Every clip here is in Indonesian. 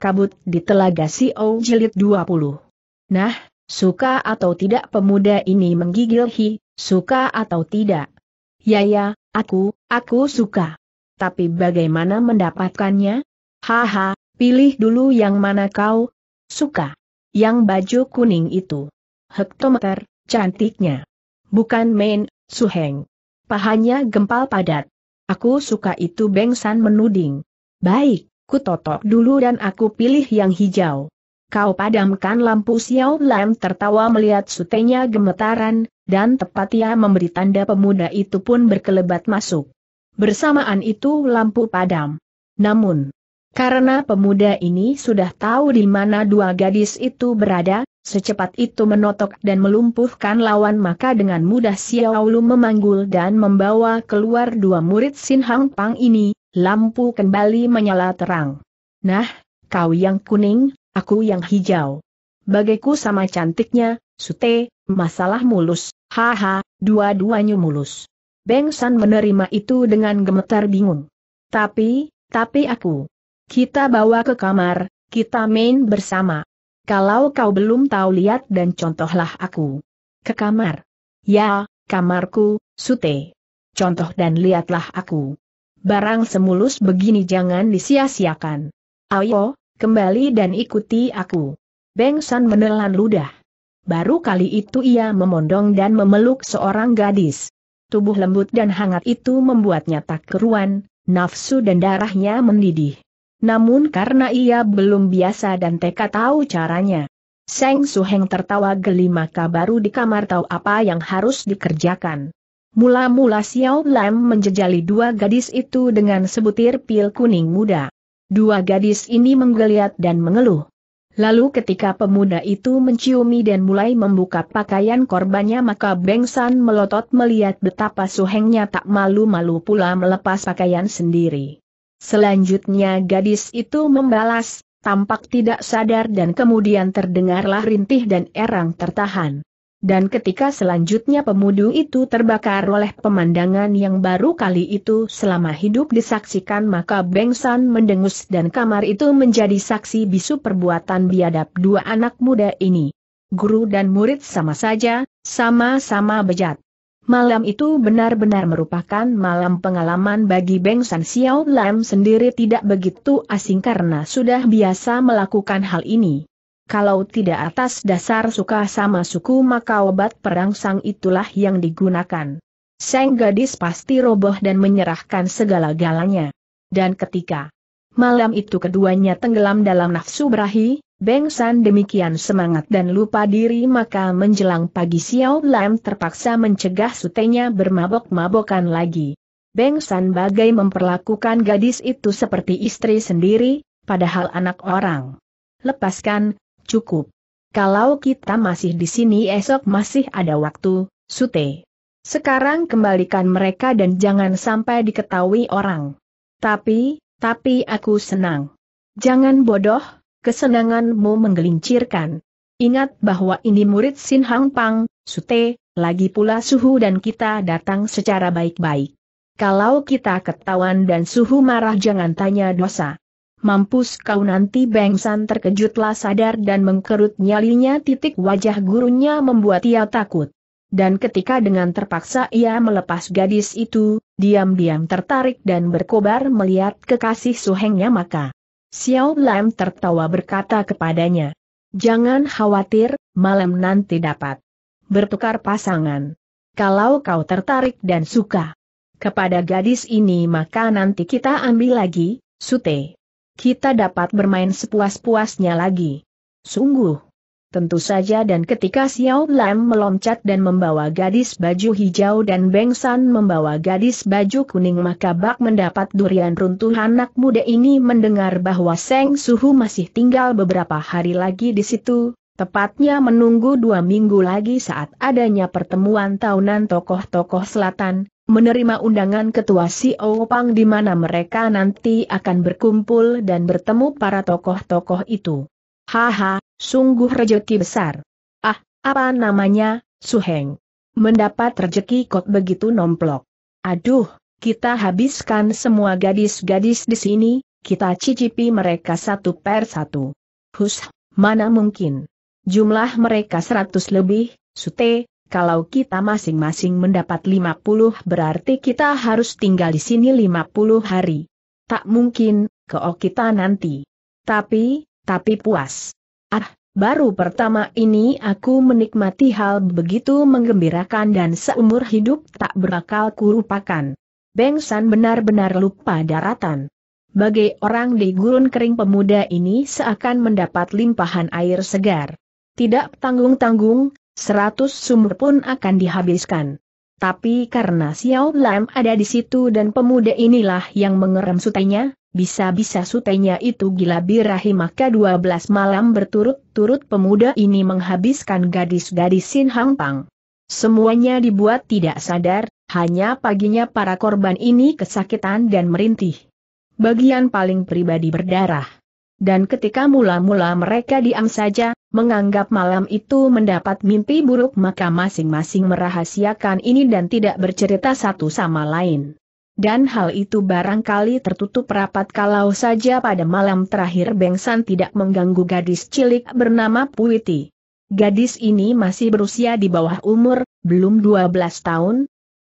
Kabut di Telaga Sio Jilid 20. Nah, suka atau tidak pemuda ini menggigil Hi, suka atau tidak? Ya ya, aku, aku suka. Tapi bagaimana mendapatkannya? Haha, pilih dulu yang mana kau suka. Yang baju kuning itu. Hektometer, cantiknya. Bukan main, Suheng. Pahanya gempal padat. Aku suka itu Bengsan menuding. Baik, totok dulu dan aku pilih yang hijau. Kau padamkan lampu Xiao Lam tertawa melihat sutenya gemetaran, dan tepat ia memberi tanda pemuda itu pun berkelebat masuk. Bersamaan itu lampu padam. Namun, karena pemuda ini sudah tahu di mana dua gadis itu berada, secepat itu menotok dan melumpuhkan lawan maka dengan mudah Xiao Lu memanggul dan membawa keluar dua murid Sin Hang Pang ini, lampu kembali menyala terang. Nah, kau yang kuning, aku yang hijau. Bagiku sama cantiknya, Sute, masalah mulus, haha, dua-duanya mulus. Beng San menerima itu dengan gemetar bingung. Tapi, tapi aku. Kita bawa ke kamar, kita main bersama. Kalau kau belum tahu lihat dan contohlah aku. Ke kamar. Ya, kamarku, Sute. Contoh dan lihatlah aku barang semulus begini jangan disia-siakan. Ayo, kembali dan ikuti aku. Beng San menelan ludah. Baru kali itu ia memondong dan memeluk seorang gadis. Tubuh lembut dan hangat itu membuatnya tak keruan, nafsu dan darahnya mendidih. Namun karena ia belum biasa dan teka tahu caranya. Seng Suheng tertawa geli maka baru di kamar tahu apa yang harus dikerjakan. Mula-mula Xiao Lam menjejali dua gadis itu dengan sebutir pil kuning muda. Dua gadis ini menggeliat dan mengeluh. Lalu ketika pemuda itu menciumi dan mulai membuka pakaian korbannya maka Beng San melotot melihat betapa suhengnya tak malu-malu pula melepas pakaian sendiri. Selanjutnya gadis itu membalas, tampak tidak sadar dan kemudian terdengarlah rintih dan erang tertahan. Dan ketika selanjutnya pemudu itu terbakar oleh pemandangan yang baru kali itu selama hidup disaksikan maka Bengsan mendengus dan kamar itu menjadi saksi bisu perbuatan biadab dua anak muda ini. Guru dan murid sama saja, sama-sama bejat. Malam itu benar-benar merupakan malam pengalaman bagi Bengsan Xiao Lam sendiri tidak begitu asing karena sudah biasa melakukan hal ini kalau tidak atas dasar suka sama suku maka obat perangsang itulah yang digunakan. Sang gadis pasti roboh dan menyerahkan segala-galanya. Dan ketika malam itu keduanya tenggelam dalam nafsu berahi, Beng San demikian semangat dan lupa diri maka menjelang pagi Xiao Lam terpaksa mencegah sutenya bermabok-mabokan lagi. Beng San bagai memperlakukan gadis itu seperti istri sendiri, padahal anak orang. Lepaskan, cukup. Kalau kita masih di sini esok masih ada waktu, Sute. Sekarang kembalikan mereka dan jangan sampai diketahui orang. Tapi, tapi aku senang. Jangan bodoh, kesenanganmu menggelincirkan. Ingat bahwa ini murid Sin Hang Pang, Sute, lagi pula suhu dan kita datang secara baik-baik. Kalau kita ketahuan dan suhu marah jangan tanya dosa. Mampus kau nanti Bengsan terkejutlah sadar dan mengkerut nyalinya titik wajah gurunya membuat ia takut. Dan ketika dengan terpaksa ia melepas gadis itu, diam-diam tertarik dan berkobar melihat kekasih suhengnya maka. Xiao Lam tertawa berkata kepadanya. Jangan khawatir, malam nanti dapat bertukar pasangan. Kalau kau tertarik dan suka kepada gadis ini maka nanti kita ambil lagi, Sute kita dapat bermain sepuas-puasnya lagi. Sungguh. Tentu saja dan ketika Xiao Lam meloncat dan membawa gadis baju hijau dan Beng San membawa gadis baju kuning maka bak mendapat durian runtuh anak muda ini mendengar bahwa Seng Suhu masih tinggal beberapa hari lagi di situ, tepatnya menunggu dua minggu lagi saat adanya pertemuan tahunan tokoh-tokoh selatan, menerima undangan ketua CEO Pang di mana mereka nanti akan berkumpul dan bertemu para tokoh-tokoh itu. Haha, sungguh rejeki besar. Ah, apa namanya, Suheng? Mendapat rejeki kok begitu nomplok. Aduh, kita habiskan semua gadis-gadis di sini, kita cicipi mereka satu per satu. Hus, mana mungkin? Jumlah mereka seratus lebih, Sute, kalau kita masing-masing mendapat 50 berarti kita harus tinggal di sini 50 hari. Tak mungkin, keok kita nanti. Tapi, tapi puas. Ah, baru pertama ini aku menikmati hal begitu menggembirakan dan seumur hidup tak berakal kurupakan. Bengsan benar-benar lupa daratan. Bagai orang di gurun kering pemuda ini seakan mendapat limpahan air segar. Tidak tanggung-tanggung, seratus sumur pun akan dihabiskan. Tapi karena Xiao Lam ada di situ dan pemuda inilah yang mengerem sutainya, bisa-bisa sutainya itu gila birahi maka dua belas malam berturut-turut pemuda ini menghabiskan gadis-gadis Sin Hang Pang. Semuanya dibuat tidak sadar, hanya paginya para korban ini kesakitan dan merintih. Bagian paling pribadi berdarah dan ketika mula-mula mereka diam saja, menganggap malam itu mendapat mimpi buruk maka masing-masing merahasiakan ini dan tidak bercerita satu sama lain. Dan hal itu barangkali tertutup rapat kalau saja pada malam terakhir Bengsan tidak mengganggu gadis cilik bernama Puiti. Gadis ini masih berusia di bawah umur, belum 12 tahun,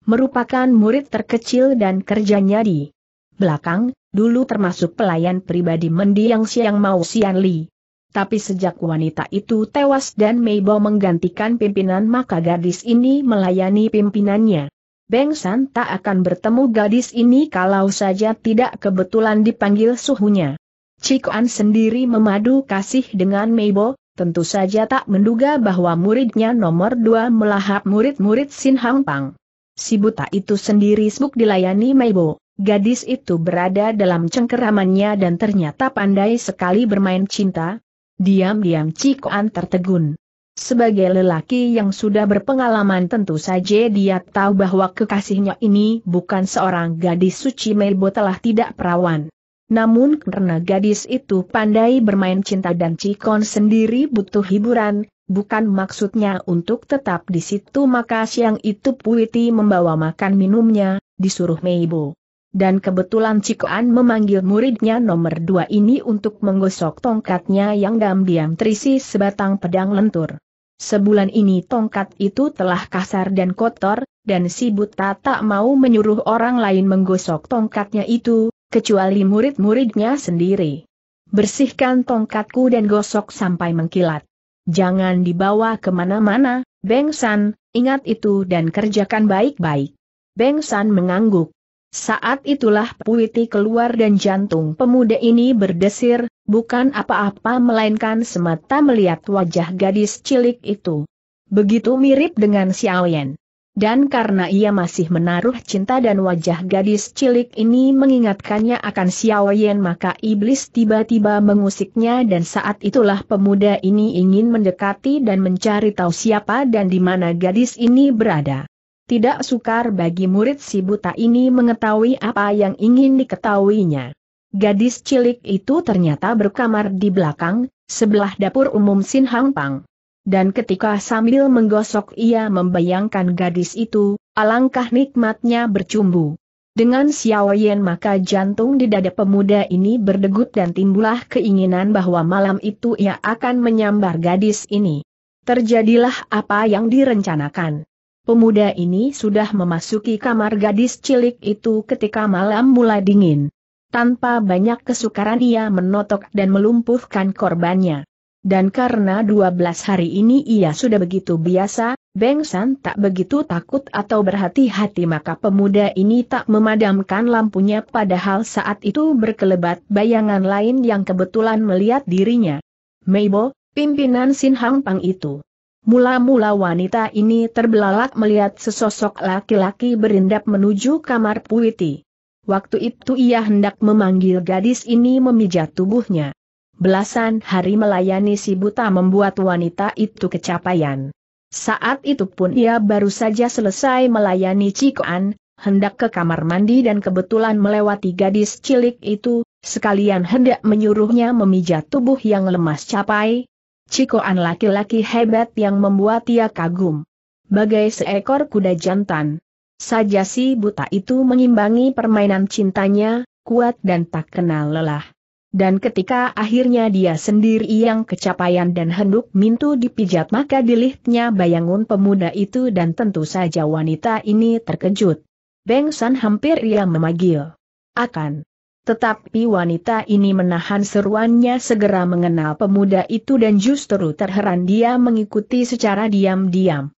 merupakan murid terkecil dan kerjanya di belakang, dulu termasuk pelayan pribadi mendiang Siang mau Sian Li. Tapi sejak wanita itu tewas dan Meibo menggantikan pimpinan maka gadis ini melayani pimpinannya. Beng San tak akan bertemu gadis ini kalau saja tidak kebetulan dipanggil suhunya. Cik An sendiri memadu kasih dengan Meibo, tentu saja tak menduga bahwa muridnya nomor dua melahap murid-murid Sin Hang Pang. Si buta itu sendiri sibuk dilayani Meibo. Gadis itu berada dalam cengkeramannya dan ternyata pandai sekali bermain cinta. Diam-diam Cikoan tertegun. Sebagai lelaki yang sudah berpengalaman tentu saja dia tahu bahwa kekasihnya ini bukan seorang gadis suci Melbo telah tidak perawan. Namun karena gadis itu pandai bermain cinta dan Cikon sendiri butuh hiburan, bukan maksudnya untuk tetap di situ maka siang itu Puiti membawa makan minumnya, disuruh Meibo dan kebetulan Cikoan memanggil muridnya nomor dua ini untuk menggosok tongkatnya yang diam-diam terisi sebatang pedang lentur. Sebulan ini tongkat itu telah kasar dan kotor, dan si buta tak mau menyuruh orang lain menggosok tongkatnya itu, kecuali murid-muridnya sendiri. Bersihkan tongkatku dan gosok sampai mengkilat. Jangan dibawa kemana-mana, Beng San, ingat itu dan kerjakan baik-baik. Beng San mengangguk. Saat itulah puiti keluar dan jantung pemuda ini berdesir, bukan apa-apa melainkan semata melihat wajah gadis cilik itu. Begitu mirip dengan Xiao Yan. Dan karena ia masih menaruh cinta dan wajah gadis cilik ini mengingatkannya akan Xiao Yan maka iblis tiba-tiba mengusiknya dan saat itulah pemuda ini ingin mendekati dan mencari tahu siapa dan di mana gadis ini berada. Tidak sukar bagi murid si buta ini mengetahui apa yang ingin diketahuinya. Gadis cilik itu ternyata berkamar di belakang, sebelah dapur umum Sin Hang Pang. Dan ketika sambil menggosok ia membayangkan gadis itu, alangkah nikmatnya bercumbu. Dengan Xiao Yan maka jantung di dada pemuda ini berdegup dan timbullah keinginan bahwa malam itu ia akan menyambar gadis ini. Terjadilah apa yang direncanakan. Pemuda ini sudah memasuki kamar gadis cilik itu ketika malam mulai dingin. Tanpa banyak kesukaran ia menotok dan melumpuhkan korbannya. Dan karena 12 hari ini ia sudah begitu biasa, Beng San tak begitu takut atau berhati-hati maka pemuda ini tak memadamkan lampunya padahal saat itu berkelebat bayangan lain yang kebetulan melihat dirinya. Meibo, pimpinan Sin Hang Pang itu. Mula-mula wanita ini terbelalak melihat sesosok laki-laki berindap menuju kamar Puiti. Waktu itu ia hendak memanggil gadis ini memijat tubuhnya. Belasan hari melayani si buta membuat wanita itu kecapaian. Saat itu pun ia baru saja selesai melayani Cikoan, hendak ke kamar mandi dan kebetulan melewati gadis cilik itu, sekalian hendak menyuruhnya memijat tubuh yang lemas capai, Cikoan laki-laki hebat yang membuat ia kagum. Bagai seekor kuda jantan. Saja si buta itu mengimbangi permainan cintanya, kuat dan tak kenal lelah. Dan ketika akhirnya dia sendiri yang kecapaian dan henduk mintu dipijat maka dilihatnya bayangun pemuda itu dan tentu saja wanita ini terkejut. Bengsan hampir ia memanggil. Akan. Tetapi wanita ini menahan seruannya segera mengenal pemuda itu dan justru terheran dia mengikuti secara diam-diam.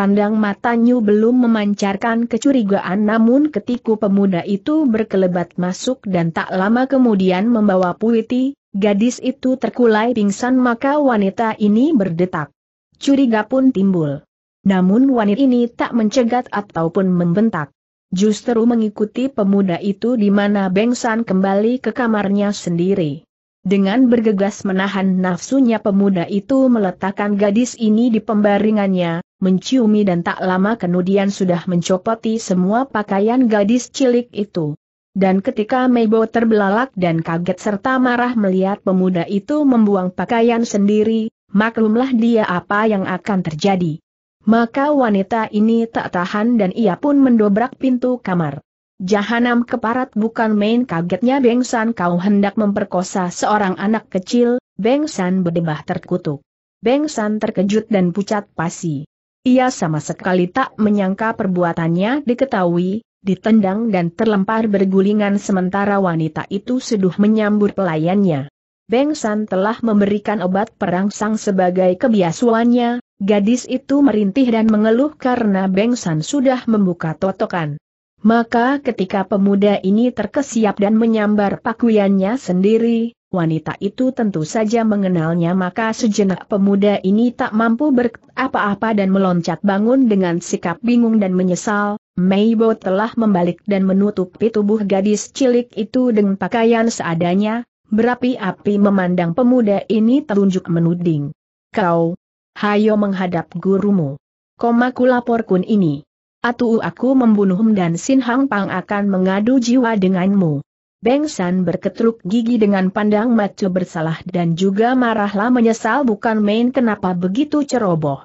Pandang matanya belum memancarkan kecurigaan namun ketika pemuda itu berkelebat masuk dan tak lama kemudian membawa puiti, gadis itu terkulai pingsan maka wanita ini berdetak. Curiga pun timbul. Namun wanita ini tak mencegat ataupun membentak justru mengikuti pemuda itu di mana Bengsan kembali ke kamarnya sendiri. Dengan bergegas menahan nafsunya pemuda itu meletakkan gadis ini di pembaringannya, menciumi dan tak lama kemudian sudah mencopoti semua pakaian gadis cilik itu. Dan ketika Meibo terbelalak dan kaget serta marah melihat pemuda itu membuang pakaian sendiri, maklumlah dia apa yang akan terjadi. Maka wanita ini tak tahan dan ia pun mendobrak pintu kamar. Jahanam keparat bukan main kagetnya Beng San kau hendak memperkosa seorang anak kecil, Beng San berdebah terkutuk. Beng San terkejut dan pucat pasi. Ia sama sekali tak menyangka perbuatannya diketahui, ditendang dan terlempar bergulingan sementara wanita itu seduh menyambur pelayannya. Beng San telah memberikan obat perangsang sebagai kebiasuannya, gadis itu merintih dan mengeluh karena Beng San sudah membuka totokan. Maka ketika pemuda ini terkesiap dan menyambar pakuiannya sendiri, wanita itu tentu saja mengenalnya maka sejenak pemuda ini tak mampu berapa-apa dan meloncat bangun dengan sikap bingung dan menyesal, Meibo telah membalik dan menutupi tubuh gadis cilik itu dengan pakaian seadanya, Berapi-api memandang pemuda ini telunjuk menuding. Kau, hayo menghadap gurumu. Komaku lapor kun ini. Atu aku membunuhmu dan Sin Hang Pang akan mengadu jiwa denganmu. Beng San berketruk gigi dengan pandang macu bersalah dan juga marahlah menyesal bukan main kenapa begitu ceroboh.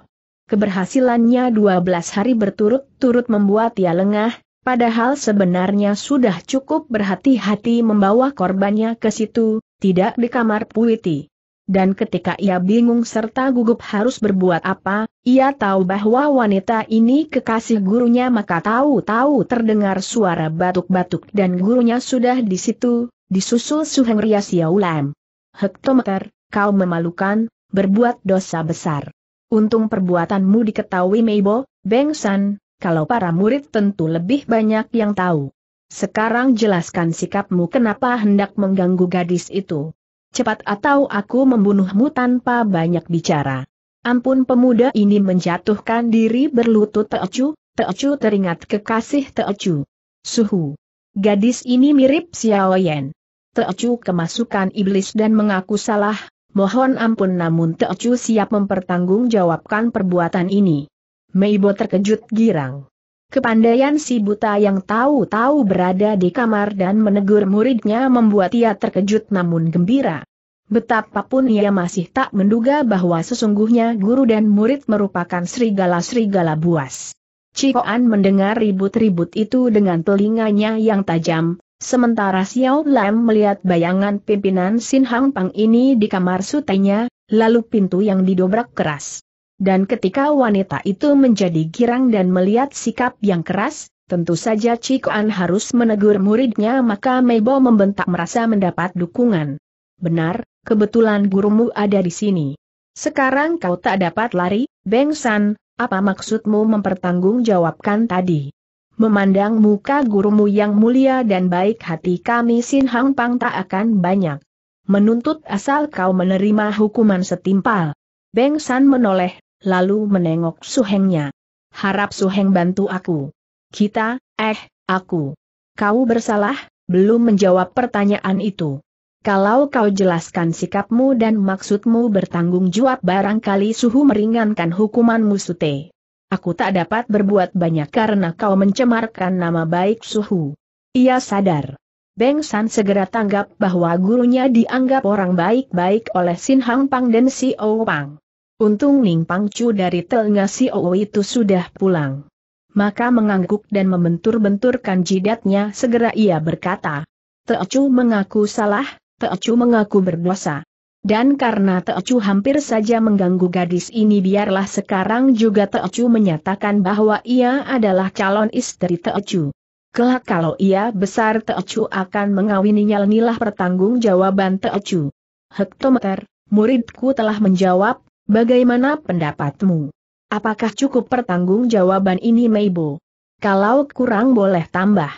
Keberhasilannya 12 hari berturut-turut membuat ia lengah, Padahal sebenarnya sudah cukup berhati-hati membawa korbannya ke situ, tidak di kamar Puiti. Dan ketika ia bingung serta gugup harus berbuat apa, ia tahu bahwa wanita ini kekasih gurunya maka tahu-tahu terdengar suara batuk-batuk dan gurunya sudah di situ, disusul Suheng Ria Siaulam. Hektometer, kau memalukan, berbuat dosa besar. Untung perbuatanmu diketahui Meibo, Beng San, kalau para murid tentu lebih banyak yang tahu. Sekarang jelaskan sikapmu kenapa hendak mengganggu gadis itu. Cepat atau aku membunuhmu tanpa banyak bicara. Ampun pemuda ini menjatuhkan diri berlutut Teocu, Teocu teringat kekasih Teocu. Suhu. Gadis ini mirip Xiao Yan. Teocu kemasukan iblis dan mengaku salah, mohon ampun namun Teocu siap mempertanggungjawabkan perbuatan ini. Meibo terkejut girang. Kepandaian si buta yang tahu-tahu berada di kamar dan menegur muridnya membuat ia terkejut namun gembira. Betapapun ia masih tak menduga bahwa sesungguhnya guru dan murid merupakan serigala-serigala buas. Cikoan mendengar ribut-ribut itu dengan telinganya yang tajam, sementara Xiao Lam melihat bayangan pimpinan Sin Hang Pang ini di kamar sutenya, lalu pintu yang didobrak keras. Dan ketika wanita itu menjadi girang dan melihat sikap yang keras, tentu saja Cikuan harus menegur muridnya maka Meibo membentak merasa mendapat dukungan. Benar, kebetulan gurumu ada di sini. Sekarang kau tak dapat lari, Beng San, apa maksudmu mempertanggungjawabkan tadi? Memandang muka gurumu yang mulia dan baik hati kami Sin Hang Pang tak akan banyak. Menuntut asal kau menerima hukuman setimpal. Beng San menoleh, lalu menengok Suhengnya. Harap Suheng bantu aku. Kita, eh, aku. Kau bersalah, belum menjawab pertanyaan itu. Kalau kau jelaskan sikapmu dan maksudmu bertanggung jawab barangkali suhu meringankan hukumanmu sute. Aku tak dapat berbuat banyak karena kau mencemarkan nama baik suhu. Ia sadar. Beng San segera tanggap bahwa gurunya dianggap orang baik-baik oleh Sin Hang Pang dan Si O Pang. Untung Ning Pangcu dari telinga si Owo itu sudah pulang. Maka mengangguk dan membentur-benturkan jidatnya segera ia berkata. Teocu mengaku salah, Teocu mengaku berdosa. Dan karena Teocu hampir saja mengganggu gadis ini biarlah sekarang juga Teocu menyatakan bahwa ia adalah calon istri Teocu. Kelak kalau ia besar Teocu akan mengawininya nilah pertanggung jawaban Teocu. Hektometer, muridku telah menjawab, Bagaimana pendapatmu? Apakah cukup pertanggungjawaban ini Meibo? Kalau kurang boleh tambah.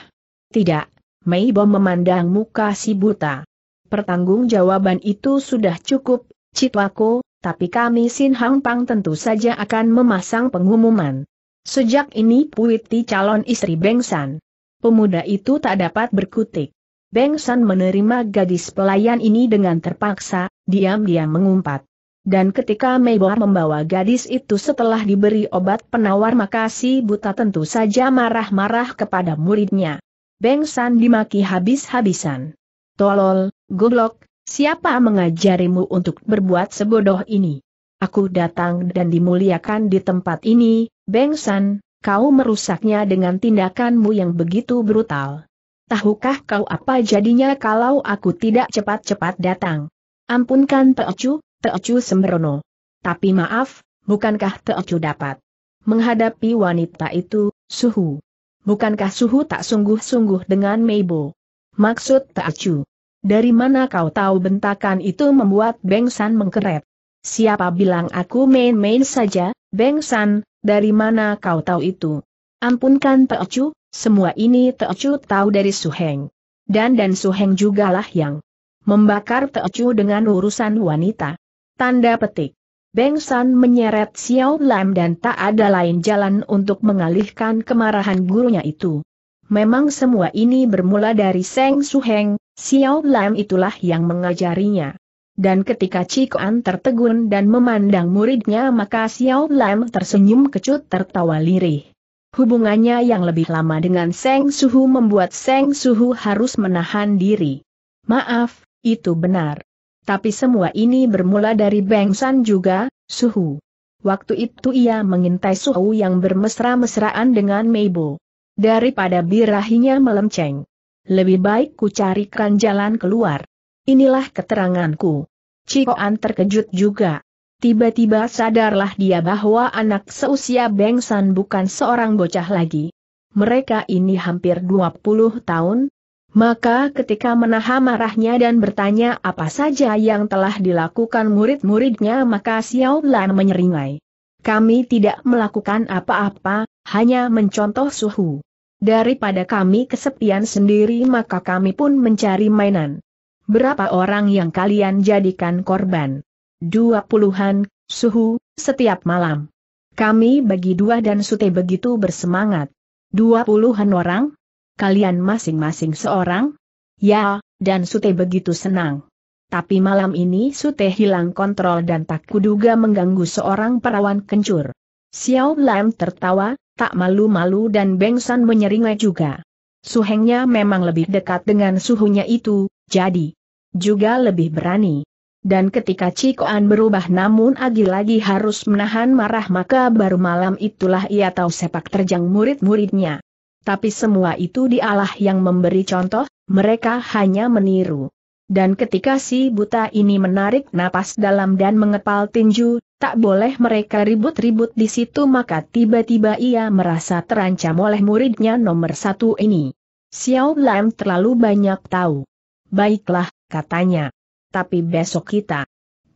Tidak, Meibo memandang muka si buta. Pertanggungjawaban itu sudah cukup, Citwako, tapi kami Sin Hang Pang tentu saja akan memasang pengumuman. Sejak ini Puiti calon istri Bengsan. Pemuda itu tak dapat berkutik. Bengsan menerima gadis pelayan ini dengan terpaksa, diam-diam mengumpat. Dan ketika Meibor membawa gadis itu setelah diberi obat penawar maka si buta tentu saja marah-marah kepada muridnya. Beng San dimaki habis-habisan. Tolol, goblok, siapa mengajarimu untuk berbuat sebodoh ini? Aku datang dan dimuliakan di tempat ini, Beng San, kau merusaknya dengan tindakanmu yang begitu brutal. Tahukah kau apa jadinya kalau aku tidak cepat-cepat datang? Ampunkan Teocu, Teocu sembrono. Tapi maaf, bukankah Teocu dapat menghadapi wanita itu, Suhu? Bukankah Suhu tak sungguh-sungguh dengan Meibo? Maksud Teocu. Dari mana kau tahu bentakan itu membuat Beng San mengkeret? Siapa bilang aku main-main saja, Beng San, dari mana kau tahu itu? Ampunkan Teocu, semua ini Teocu tahu dari Suheng. Dan dan Suheng jugalah yang membakar Teocu dengan urusan wanita. Tanda petik. Beng San menyeret Xiao Lam dan tak ada lain jalan untuk mengalihkan kemarahan gurunya itu. Memang semua ini bermula dari Seng Su Heng. Xiao Lam itulah yang mengajarinya. Dan ketika Cikuan tertegun dan memandang muridnya maka Xiao Lam tersenyum kecut tertawa lirih. Hubungannya yang lebih lama dengan Seng Suhu membuat Seng Suhu harus menahan diri. Maaf, itu benar. Tapi semua ini bermula dari Bengsan juga, Suhu. Waktu itu ia mengintai Suhu yang bermesra-mesraan dengan Meibo. Daripada birahinya melenceng. Lebih baik ku carikan jalan keluar. Inilah keteranganku. Cikoan terkejut juga. Tiba-tiba sadarlah dia bahwa anak seusia Bengsan bukan seorang bocah lagi. Mereka ini hampir 20 tahun, maka ketika menahan marahnya dan bertanya apa saja yang telah dilakukan murid-muridnya maka Xiao Lan menyeringai. Kami tidak melakukan apa-apa, hanya mencontoh suhu. Daripada kami kesepian sendiri maka kami pun mencari mainan. Berapa orang yang kalian jadikan korban? Dua puluhan, suhu, setiap malam. Kami bagi dua dan sute begitu bersemangat. Dua puluhan orang? kalian masing-masing seorang? Ya, dan Sute begitu senang. Tapi malam ini Sute hilang kontrol dan tak kuduga mengganggu seorang perawan kencur. Xiao Lam tertawa, tak malu-malu dan bengsan San menyeringai juga. Suhengnya memang lebih dekat dengan suhunya itu, jadi juga lebih berani. Dan ketika Cikoan berubah namun Agi lagi harus menahan marah maka baru malam itulah ia tahu sepak terjang murid-muridnya. Tapi semua itu dialah yang memberi contoh, mereka hanya meniru. Dan ketika si buta ini menarik napas dalam dan mengepal tinju, tak boleh mereka ribut-ribut di situ maka tiba-tiba ia merasa terancam oleh muridnya nomor satu ini. Xiao Lam terlalu banyak tahu. Baiklah, katanya. Tapi besok kita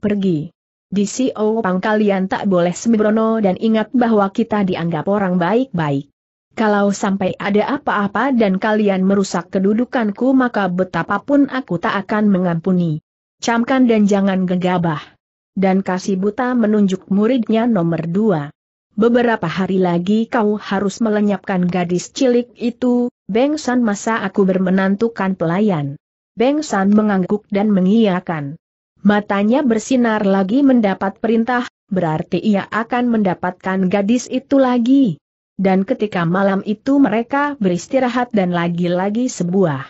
pergi. Di Pang kalian tak boleh sembrono dan ingat bahwa kita dianggap orang baik-baik. Kalau sampai ada apa-apa dan kalian merusak kedudukanku maka betapapun aku tak akan mengampuni. Camkan dan jangan gegabah. Dan kasih buta menunjuk muridnya nomor dua. Beberapa hari lagi kau harus melenyapkan gadis cilik itu, Beng San masa aku bermenantukan pelayan. Beng San mengangguk dan mengiyakan. Matanya bersinar lagi mendapat perintah, berarti ia akan mendapatkan gadis itu lagi dan ketika malam itu mereka beristirahat dan lagi-lagi sebuah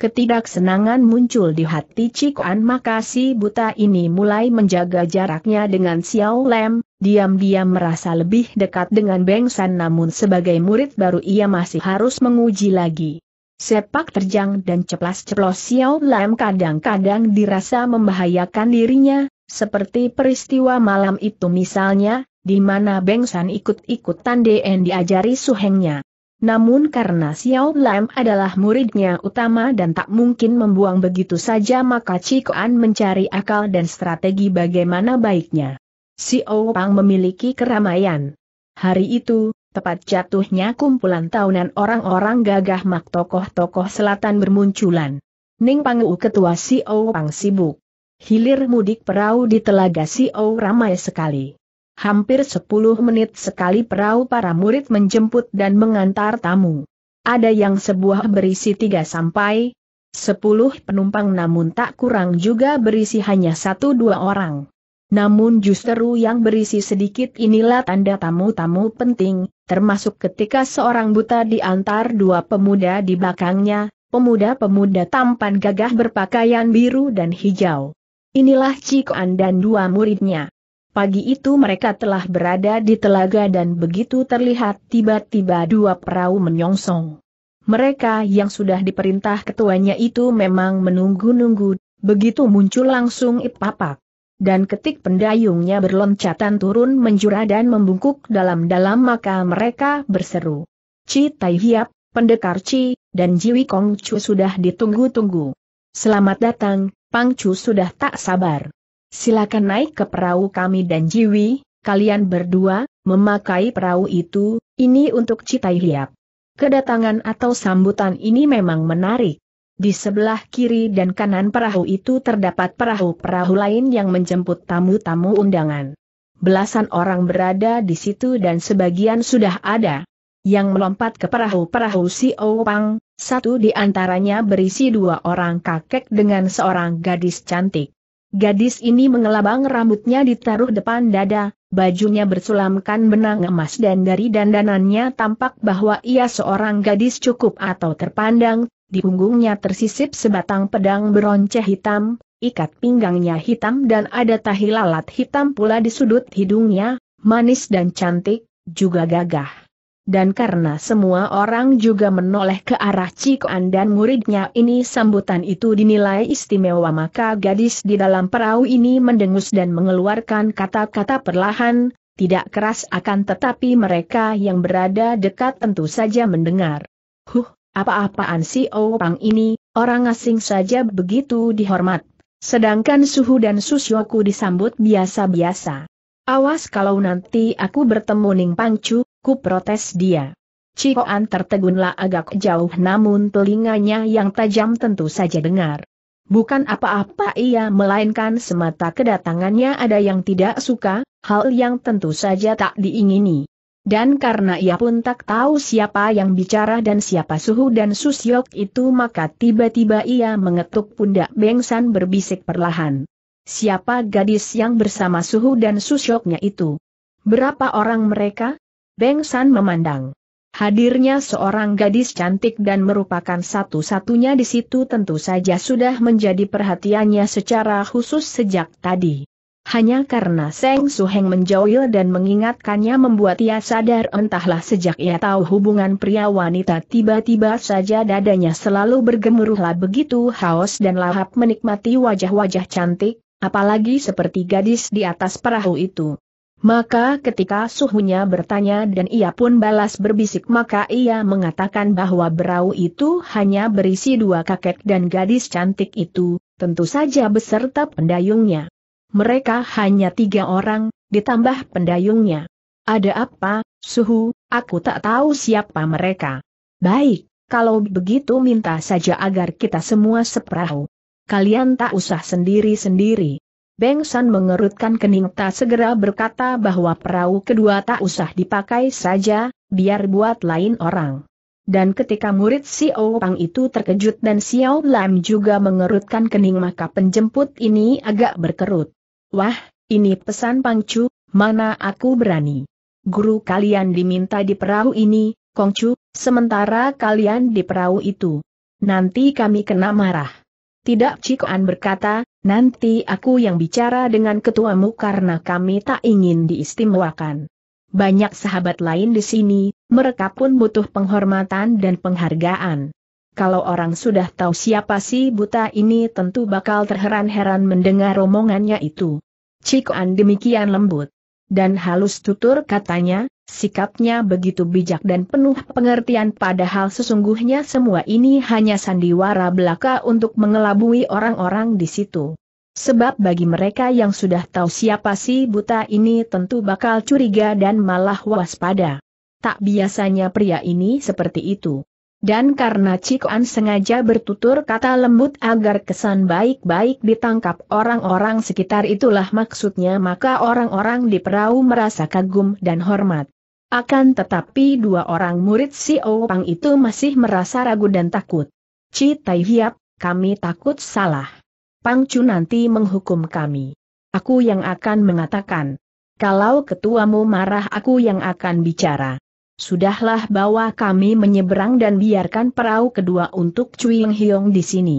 ketidaksenangan muncul di hati Cikuan maka si buta ini mulai menjaga jaraknya dengan Xiao Lem, diam-diam merasa lebih dekat dengan Beng San namun sebagai murid baru ia masih harus menguji lagi. Sepak terjang dan ceplas-ceplos Xiao Lem kadang-kadang dirasa membahayakan dirinya, seperti peristiwa malam itu misalnya, di mana Beng San ikut-ikutan DN diajari suhengnya. Namun karena Xiao Lam adalah muridnya utama dan tak mungkin membuang begitu saja maka An mencari akal dan strategi bagaimana baiknya. Xiao Pang memiliki keramaian. Hari itu, tepat jatuhnya kumpulan tahunan orang-orang gagah mak tokoh-tokoh selatan bermunculan. Ning Pangu ketua Xiao Pang sibuk. Hilir mudik perahu di telaga Xiao ramai sekali hampir 10 menit sekali perahu para murid menjemput dan mengantar tamu. Ada yang sebuah berisi 3 sampai 10 penumpang namun tak kurang juga berisi hanya 1-2 orang. Namun justru yang berisi sedikit inilah tanda tamu-tamu penting, termasuk ketika seorang buta diantar dua pemuda di belakangnya, pemuda-pemuda tampan gagah berpakaian biru dan hijau. Inilah Cikoan dan dua muridnya. Pagi itu mereka telah berada di telaga dan begitu terlihat tiba-tiba dua perahu menyongsong. Mereka yang sudah diperintah ketuanya itu memang menunggu-nunggu, begitu muncul langsung ipapak. Dan ketik pendayungnya berloncatan turun menjura dan membungkuk dalam-dalam maka mereka berseru. Ci Tai Hiap, Pendekar Ci, dan Jiwi Kong Chu sudah ditunggu-tunggu. Selamat datang, Pang Chu sudah tak sabar. Silakan naik ke perahu kami dan Jiwi, kalian berdua, memakai perahu itu, ini untuk Citai Hiap. Kedatangan atau sambutan ini memang menarik. Di sebelah kiri dan kanan perahu itu terdapat perahu-perahu lain yang menjemput tamu-tamu undangan. Belasan orang berada di situ dan sebagian sudah ada. Yang melompat ke perahu-perahu si Opang, satu di antaranya berisi dua orang kakek dengan seorang gadis cantik. Gadis ini mengelabang rambutnya ditaruh depan dada, bajunya bersulamkan benang emas dan dari dandanannya tampak bahwa ia seorang gadis cukup atau terpandang, di punggungnya tersisip sebatang pedang beronceh hitam, ikat pinggangnya hitam dan ada tahi lalat hitam pula di sudut hidungnya, manis dan cantik, juga gagah. Dan karena semua orang juga menoleh ke arah Cikoan dan muridnya ini sambutan itu dinilai istimewa maka gadis di dalam perahu ini mendengus dan mengeluarkan kata-kata perlahan, tidak keras akan tetapi mereka yang berada dekat tentu saja mendengar. Huh, apa-apaan si orang ini, orang asing saja begitu dihormat. Sedangkan Suhu dan Susyoku disambut biasa-biasa. Awas kalau nanti aku bertemu Ning Pangcu, Ku protes dia. Cioan tertegunlah agak jauh namun telinganya yang tajam tentu saja dengar. Bukan apa-apa ia melainkan semata kedatangannya ada yang tidak suka, hal yang tentu saja tak diingini. Dan karena ia pun tak tahu siapa yang bicara dan siapa Suhu dan Susyok itu maka tiba-tiba ia mengetuk pundak Bengsan berbisik perlahan. Siapa gadis yang bersama Suhu dan Susyoknya itu? Berapa orang mereka? Beng San memandang. Hadirnya seorang gadis cantik dan merupakan satu-satunya di situ tentu saja sudah menjadi perhatiannya secara khusus sejak tadi. Hanya karena Seng Heng menjauh dan mengingatkannya membuat ia sadar entahlah sejak ia tahu hubungan pria wanita tiba-tiba saja dadanya selalu bergemuruhlah begitu haus dan lahap menikmati wajah-wajah cantik, apalagi seperti gadis di atas perahu itu. Maka ketika suhunya bertanya dan ia pun balas berbisik maka ia mengatakan bahwa berau itu hanya berisi dua kakek dan gadis cantik itu, tentu saja beserta pendayungnya. Mereka hanya tiga orang, ditambah pendayungnya. Ada apa, suhu, aku tak tahu siapa mereka. Baik, kalau begitu minta saja agar kita semua seperahu. Kalian tak usah sendiri-sendiri. Beng San mengerutkan kening tak segera berkata bahwa perahu kedua tak usah dipakai saja, biar buat lain orang. Dan ketika murid Xiao Pang itu terkejut dan Xiao Lam juga mengerutkan kening maka penjemput ini agak berkerut. Wah, ini pesan Chu, mana aku berani. Guru kalian diminta di perahu ini, Kong Chu, sementara kalian di perahu itu. Nanti kami kena marah. Tidak Cikoan berkata, nanti aku yang bicara dengan ketuamu karena kami tak ingin diistimewakan. Banyak sahabat lain di sini, mereka pun butuh penghormatan dan penghargaan. Kalau orang sudah tahu siapa si buta ini tentu bakal terheran-heran mendengar omongannya itu. Cikoan demikian lembut dan halus tutur katanya, Sikapnya begitu bijak dan penuh pengertian padahal sesungguhnya semua ini hanya sandiwara belaka untuk mengelabui orang-orang di situ. Sebab bagi mereka yang sudah tahu siapa si buta ini tentu bakal curiga dan malah waspada. Tak biasanya pria ini seperti itu. Dan karena Cikuan sengaja bertutur kata lembut agar kesan baik-baik ditangkap orang-orang sekitar itulah maksudnya maka orang-orang di perahu merasa kagum dan hormat. Akan tetapi dua orang murid si Pang itu masih merasa ragu dan takut. Ci Tai Hiap, kami takut salah. Pang Chu nanti menghukum kami. Aku yang akan mengatakan. Kalau ketuamu marah aku yang akan bicara. Sudahlah bawa kami menyeberang dan biarkan perahu kedua untuk Cuing Hiong di sini.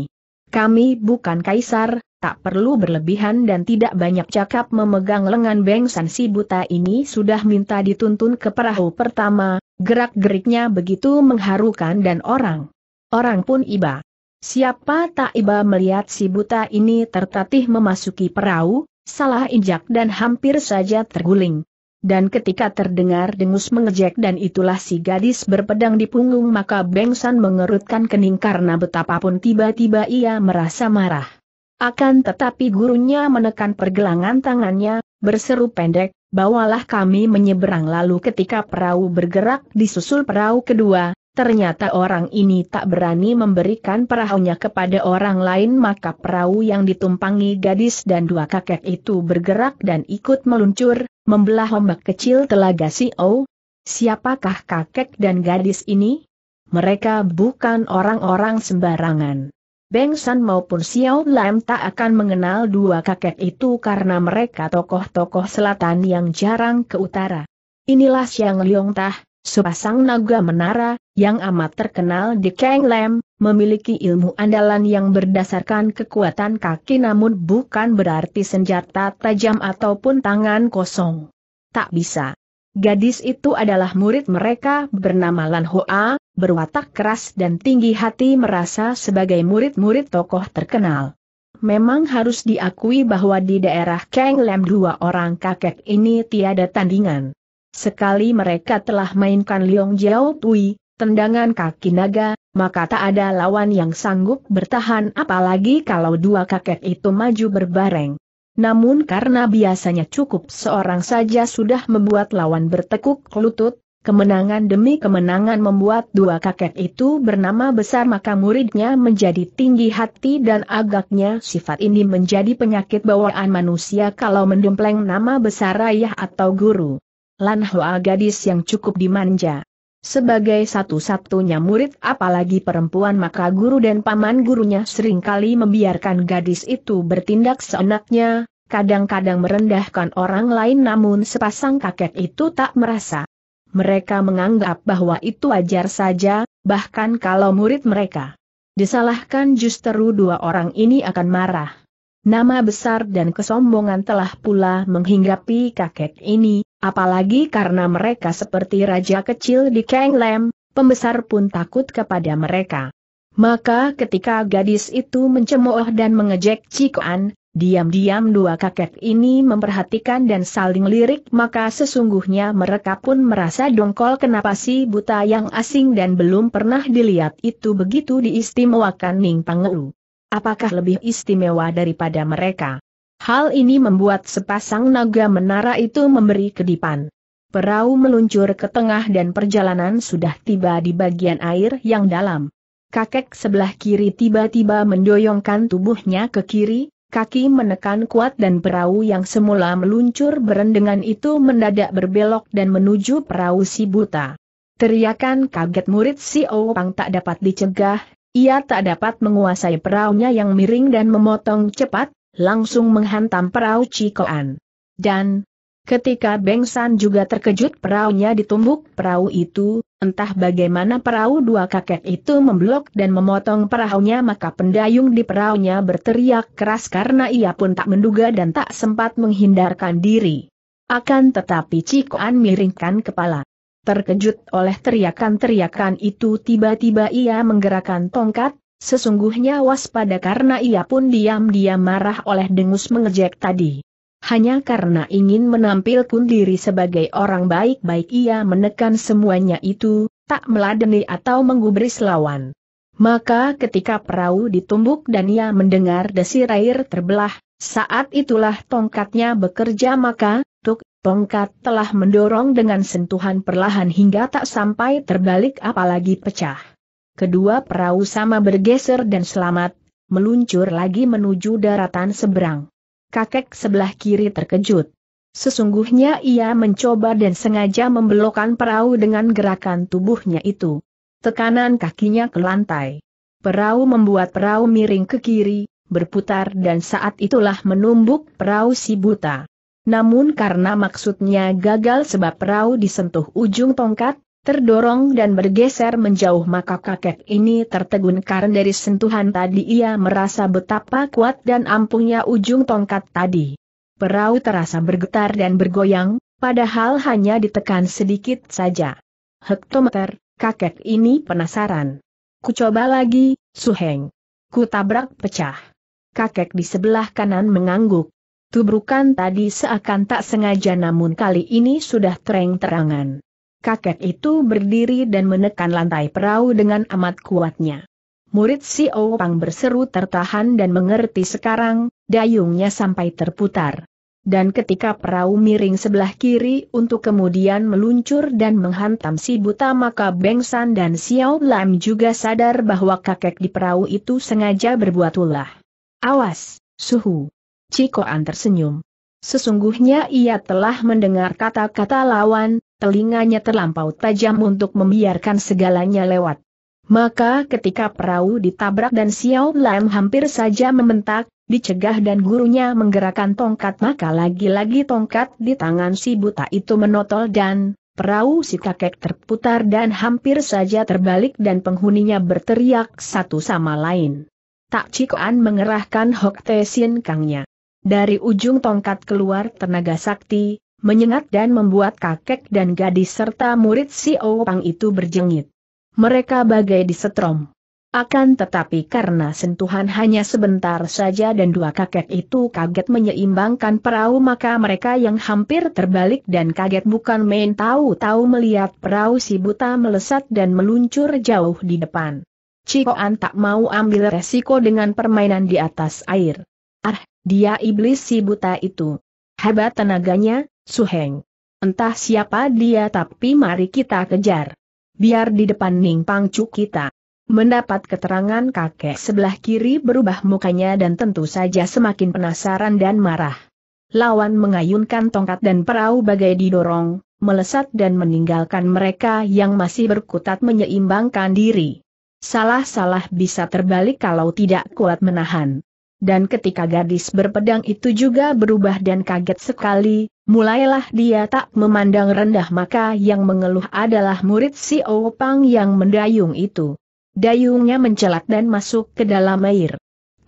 Kami bukan kaisar, tak perlu berlebihan dan tidak banyak cakap memegang lengan Beng San si buta ini sudah minta dituntun ke perahu pertama, gerak-geriknya begitu mengharukan dan orang. Orang pun iba. Siapa tak iba melihat si buta ini tertatih memasuki perahu, salah injak dan hampir saja terguling. Dan ketika terdengar dengus mengejek dan itulah si gadis berpedang di punggung maka Beng San mengerutkan kening karena betapapun tiba-tiba ia merasa marah. Akan tetapi gurunya menekan pergelangan tangannya, berseru pendek, bawalah kami menyeberang lalu ketika perahu bergerak disusul perahu kedua, ternyata orang ini tak berani memberikan perahunya kepada orang lain maka perahu yang ditumpangi gadis dan dua kakek itu bergerak dan ikut meluncur, membelah ombak kecil telaga si O. Siapakah kakek dan gadis ini? Mereka bukan orang-orang sembarangan. Beng San maupun Xiao Lam tak akan mengenal dua kakek itu karena mereka tokoh-tokoh selatan yang jarang ke utara. Inilah Xiang Liong Tah, sepasang naga menara, yang amat terkenal di Kang Lam, memiliki ilmu andalan yang berdasarkan kekuatan kaki namun bukan berarti senjata tajam ataupun tangan kosong. Tak bisa. Gadis itu adalah murid mereka bernama Lan Hoa, berwatak keras dan tinggi hati merasa sebagai murid-murid tokoh terkenal. Memang harus diakui bahwa di daerah Kang Lem dua orang kakek ini tiada tandingan. Sekali mereka telah mainkan Liong Jiao Tui, tendangan kaki naga, maka tak ada lawan yang sanggup bertahan apalagi kalau dua kakek itu maju berbareng. Namun karena biasanya cukup seorang saja sudah membuat lawan bertekuk lutut, Kemenangan demi kemenangan membuat dua kakek itu bernama besar maka muridnya menjadi tinggi hati dan agaknya sifat ini menjadi penyakit bawaan manusia kalau mendempleng nama besar ayah atau guru. Lan Hoa gadis yang cukup dimanja. Sebagai satu-satunya murid apalagi perempuan maka guru dan paman gurunya seringkali membiarkan gadis itu bertindak seenaknya, kadang-kadang merendahkan orang lain namun sepasang kakek itu tak merasa mereka menganggap bahwa itu wajar saja, bahkan kalau murid mereka disalahkan justru dua orang ini akan marah. Nama besar dan kesombongan telah pula menghinggapi kakek ini, apalagi karena mereka seperti raja kecil di Kang Lam, pembesar pun takut kepada mereka. Maka ketika gadis itu mencemooh dan mengejek Cikuan, Diam-diam dua kakek ini memperhatikan dan saling lirik maka sesungguhnya mereka pun merasa dongkol kenapa si buta yang asing dan belum pernah dilihat itu begitu diistimewakan Ning Pangeu. Apakah lebih istimewa daripada mereka? Hal ini membuat sepasang naga menara itu memberi kedipan. Perahu meluncur ke tengah dan perjalanan sudah tiba di bagian air yang dalam. Kakek sebelah kiri tiba-tiba mendoyongkan tubuhnya ke kiri, kaki menekan kuat dan perahu yang semula meluncur berendengan itu mendadak berbelok dan menuju perahu si buta. Teriakan kaget murid si Opang tak dapat dicegah, ia tak dapat menguasai perahunya yang miring dan memotong cepat, langsung menghantam perahu Cikoan. Dan, Ketika Beng San juga terkejut perahunya ditumbuk perahu itu, entah bagaimana perahu dua kakek itu memblok dan memotong perahunya maka pendayung di perahunya berteriak keras karena ia pun tak menduga dan tak sempat menghindarkan diri. Akan tetapi Cikoan miringkan kepala. Terkejut oleh teriakan-teriakan itu tiba-tiba ia menggerakkan tongkat, sesungguhnya waspada karena ia pun diam-diam marah oleh dengus mengejek tadi. Hanya karena ingin menampilkan diri sebagai orang baik-baik ia menekan semuanya itu, tak meladeni atau menggubris lawan. Maka ketika perahu ditumbuk dan ia mendengar desir air terbelah, saat itulah tongkatnya bekerja maka, tuk, tongkat telah mendorong dengan sentuhan perlahan hingga tak sampai terbalik apalagi pecah. Kedua perahu sama bergeser dan selamat, meluncur lagi menuju daratan seberang kakek sebelah kiri terkejut. Sesungguhnya ia mencoba dan sengaja membelokkan perahu dengan gerakan tubuhnya itu. Tekanan kakinya ke lantai. Perahu membuat perahu miring ke kiri, berputar dan saat itulah menumbuk perahu si buta. Namun karena maksudnya gagal sebab perahu disentuh ujung tongkat, Terdorong dan bergeser menjauh maka kakek ini tertegun karena dari sentuhan tadi ia merasa betapa kuat dan ampuhnya ujung tongkat tadi. Perahu terasa bergetar dan bergoyang, padahal hanya ditekan sedikit saja. Hektometer, kakek ini penasaran. Kucoba lagi, Suheng. Ku pecah. Kakek di sebelah kanan mengangguk. Tubrukan tadi seakan tak sengaja namun kali ini sudah terang-terangan kakek itu berdiri dan menekan lantai perahu dengan amat kuatnya. Murid si Opang berseru tertahan dan mengerti sekarang, dayungnya sampai terputar. Dan ketika perahu miring sebelah kiri untuk kemudian meluncur dan menghantam si buta maka Bengsan dan Xiao Lam juga sadar bahwa kakek di perahu itu sengaja berbuat ulah. Awas, suhu. Cikoan tersenyum. Sesungguhnya ia telah mendengar kata-kata lawan, telinganya terlampau tajam untuk membiarkan segalanya lewat. Maka ketika perahu ditabrak dan Xiao Lam hampir saja membentak, dicegah dan gurunya menggerakkan tongkat maka lagi-lagi tongkat di tangan si buta itu menotol dan perahu si kakek terputar dan hampir saja terbalik dan penghuninya berteriak satu sama lain. Tak Cikoan mengerahkan Hok Te Kangnya. Dari ujung tongkat keluar tenaga sakti, menyengat dan membuat kakek dan gadis serta murid si Opang itu berjengit. Mereka bagai disetrom. Akan tetapi karena sentuhan hanya sebentar saja dan dua kakek itu kaget menyeimbangkan perahu maka mereka yang hampir terbalik dan kaget bukan main tahu-tahu melihat perahu si buta melesat dan meluncur jauh di depan. Cikoan tak mau ambil resiko dengan permainan di atas air. Ah, dia iblis si buta itu. Hebat tenaganya, Suheng. Entah siapa dia tapi mari kita kejar. Biar di depan Ning Pangcu kita. Mendapat keterangan kakek sebelah kiri berubah mukanya dan tentu saja semakin penasaran dan marah. Lawan mengayunkan tongkat dan perahu bagai didorong, melesat dan meninggalkan mereka yang masih berkutat menyeimbangkan diri. Salah-salah bisa terbalik kalau tidak kuat menahan. Dan ketika gadis berpedang itu juga berubah dan kaget sekali, Mulailah dia tak memandang rendah maka yang mengeluh adalah murid si Opang yang mendayung itu. Dayungnya mencelak dan masuk ke dalam air.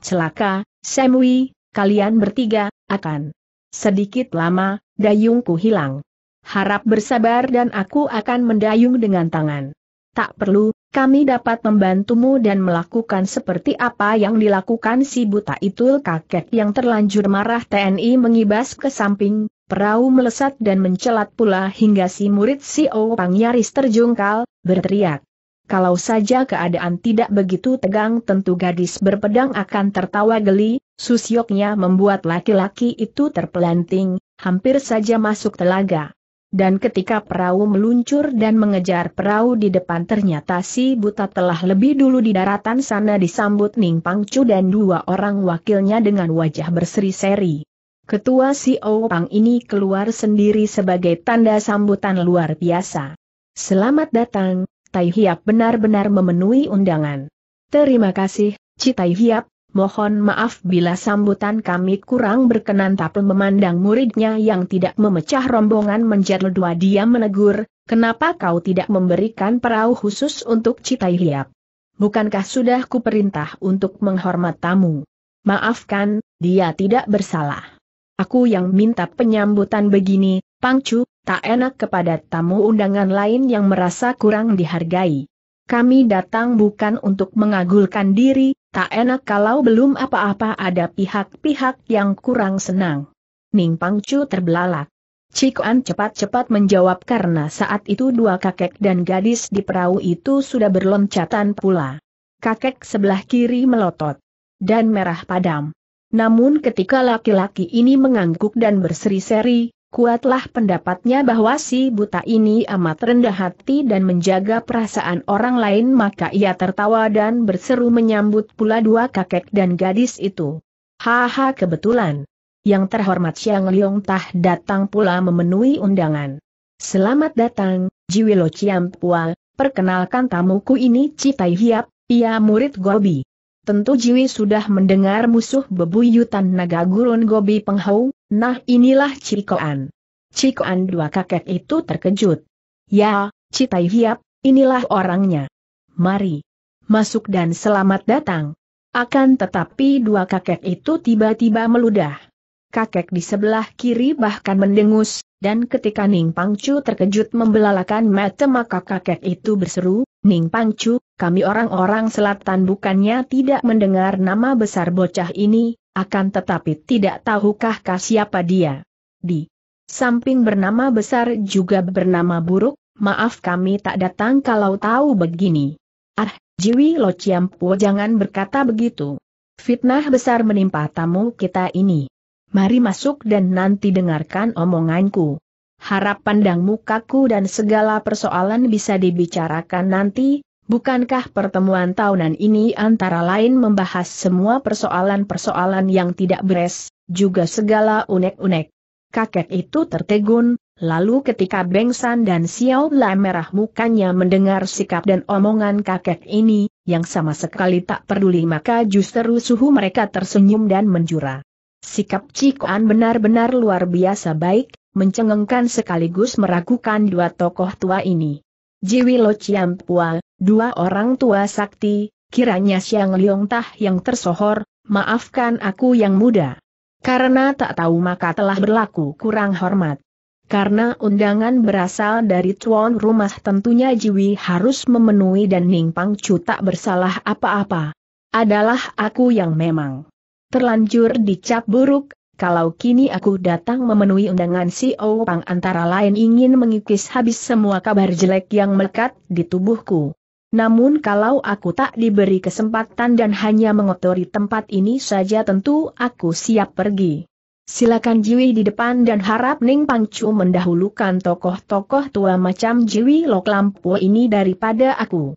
Celaka, Samui, kalian bertiga, akan. Sedikit lama, dayungku hilang. Harap bersabar dan aku akan mendayung dengan tangan. Tak perlu, kami dapat membantumu dan melakukan seperti apa yang dilakukan si buta itu kakek yang terlanjur marah TNI mengibas ke samping, Perahu melesat dan mencelat pula hingga si murid si Opang nyaris terjungkal, berteriak. Kalau saja keadaan tidak begitu tegang tentu gadis berpedang akan tertawa geli, susyoknya membuat laki-laki itu terpelanting, hampir saja masuk telaga. Dan ketika perahu meluncur dan mengejar perahu di depan ternyata si buta telah lebih dulu di daratan sana disambut Ning Pangcu dan dua orang wakilnya dengan wajah berseri-seri. Ketua si e Orang ini keluar sendiri sebagai tanda sambutan luar biasa. Selamat datang, Tai Hiap benar-benar memenuhi undangan. Terima kasih, Ci Tai Hiap, mohon maaf bila sambutan kami kurang berkenan tapi memandang muridnya yang tidak memecah rombongan menjadi dua dia menegur, kenapa kau tidak memberikan perahu khusus untuk Citai Hiap? Bukankah sudah kuperintah untuk menghormat tamu? Maafkan, dia tidak bersalah. Aku yang minta penyambutan begini, Pangcu, tak enak kepada tamu undangan lain yang merasa kurang dihargai. Kami datang bukan untuk mengagulkan diri, tak enak kalau belum apa-apa ada pihak-pihak yang kurang senang. Ning Pangcu terbelalak. Cikuan cepat-cepat menjawab karena saat itu dua kakek dan gadis di perahu itu sudah berloncatan pula. Kakek sebelah kiri melotot dan merah padam. Namun ketika laki-laki ini mengangguk dan berseri-seri, kuatlah pendapatnya bahwa si buta ini amat rendah hati dan menjaga perasaan orang lain maka ia tertawa dan berseru menyambut pula dua kakek dan gadis itu. Haha kebetulan. Yang terhormat Siang Liong Tah datang pula memenuhi undangan. Selamat datang, Jiwilo Ciampua, perkenalkan tamuku ini Citai Hiap, ia murid Gobi. Tentu Jiwi sudah mendengar musuh bebuyutan naga gurun Gobi Penghau, nah inilah Cikoan. Cikoan dua kakek itu terkejut. Ya, Citai Hiap, inilah orangnya. Mari. Masuk dan selamat datang. Akan tetapi dua kakek itu tiba-tiba meludah. Kakek di sebelah kiri bahkan mendengus, dan ketika Ning Pangcu terkejut membelalakan mata maka kakek itu berseru, Ning Pangcu, kami orang-orang selatan bukannya tidak mendengar nama besar bocah ini, akan tetapi tidak tahukah siapa dia. Di samping bernama besar juga bernama buruk, maaf kami tak datang kalau tahu begini. Ah, Jiwi Lo Ciampu jangan berkata begitu. Fitnah besar menimpa tamu kita ini. Mari masuk dan nanti dengarkan omonganku harap pandang mukaku dan segala persoalan bisa dibicarakan nanti, bukankah pertemuan tahunan ini antara lain membahas semua persoalan-persoalan yang tidak beres, juga segala unek-unek. Kakek itu tertegun, lalu ketika Bengsan dan Xiao La merah mukanya mendengar sikap dan omongan kakek ini, yang sama sekali tak peduli maka justru suhu mereka tersenyum dan menjura. Sikap Cikuan benar-benar luar biasa baik, mencengengkan sekaligus meragukan dua tokoh tua ini. Jiwi Lo Chiampua, dua orang tua sakti, kiranya Siang Liong Tah yang tersohor, maafkan aku yang muda. Karena tak tahu maka telah berlaku kurang hormat. Karena undangan berasal dari tuan rumah tentunya Jiwi harus memenuhi dan Ning Pang Chu tak bersalah apa-apa. Adalah aku yang memang terlanjur dicap buruk, kalau kini aku datang memenuhi undangan si Opang antara lain ingin mengikis habis semua kabar jelek yang melekat di tubuhku. Namun kalau aku tak diberi kesempatan dan hanya mengotori tempat ini saja tentu aku siap pergi. Silakan Jiwi di depan dan harap Ning Pangcu mendahulukan tokoh-tokoh tua macam Jiwi Lok Lampu ini daripada aku.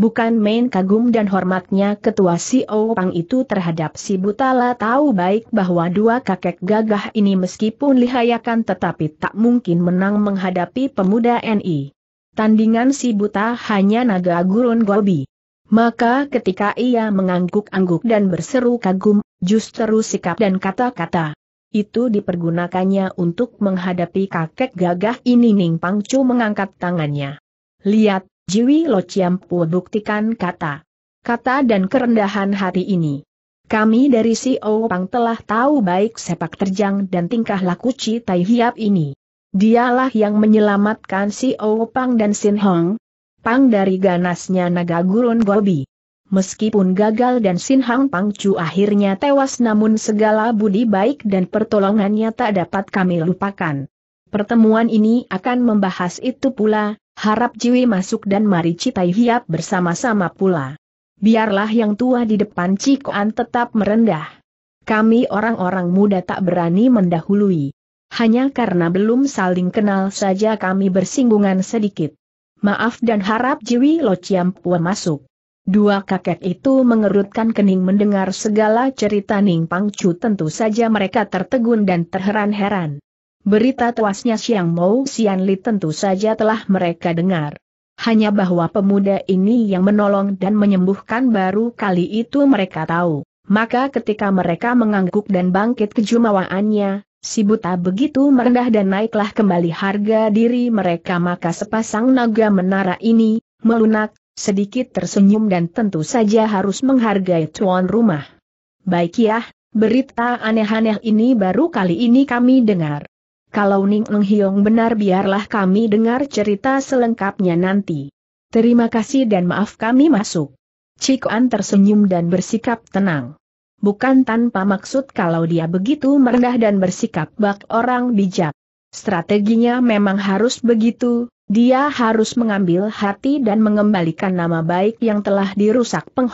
Bukan main kagum dan hormatnya ketua si Pang itu terhadap si Butala tahu baik bahwa dua kakek gagah ini meskipun lihayakan tetapi tak mungkin menang menghadapi pemuda NI. Tandingan si Buta hanya naga gurun gobi. Maka ketika ia mengangguk-angguk dan berseru kagum, justru sikap dan kata-kata itu dipergunakannya untuk menghadapi kakek gagah ini Ning Pangcu mengangkat tangannya. Lihat, Jiwi Lo Chiampu buktikan kata. Kata dan kerendahan hati ini. Kami dari si Pang telah tahu baik sepak terjang dan tingkah laku Ci Tai Hiap ini. Dialah yang menyelamatkan si Pang dan Sin Hong, Pang dari ganasnya naga gurun Gobi. Meskipun gagal dan Sin Hong Pang Chu akhirnya tewas namun segala budi baik dan pertolongannya tak dapat kami lupakan. Pertemuan ini akan membahas itu pula, Harap Jiwi masuk dan mari Citai Hiap bersama-sama pula. Biarlah yang tua di depan Cikoan tetap merendah. Kami orang-orang muda tak berani mendahului. Hanya karena belum saling kenal saja kami bersinggungan sedikit. Maaf dan harap Jiwi Lo Ciampua masuk. Dua kakek itu mengerutkan kening mendengar segala cerita Ning Pangcu tentu saja mereka tertegun dan terheran-heran. Berita tuasnya Siang Mou Li tentu saja telah mereka dengar. Hanya bahwa pemuda ini yang menolong dan menyembuhkan baru kali itu mereka tahu. Maka ketika mereka mengangguk dan bangkit kejumawaannya, si buta begitu merendah dan naiklah kembali harga diri mereka maka sepasang naga menara ini, melunak, sedikit tersenyum dan tentu saja harus menghargai tuan rumah. Baik ya, berita aneh-aneh ini baru kali ini kami dengar. Kalau Ning Eng Hiong benar biarlah kami dengar cerita selengkapnya nanti. Terima kasih dan maaf kami masuk. Cik An tersenyum dan bersikap tenang. Bukan tanpa maksud kalau dia begitu merendah dan bersikap bak orang bijak. Strateginya memang harus begitu, dia harus mengambil hati dan mengembalikan nama baik yang telah dirusak Peng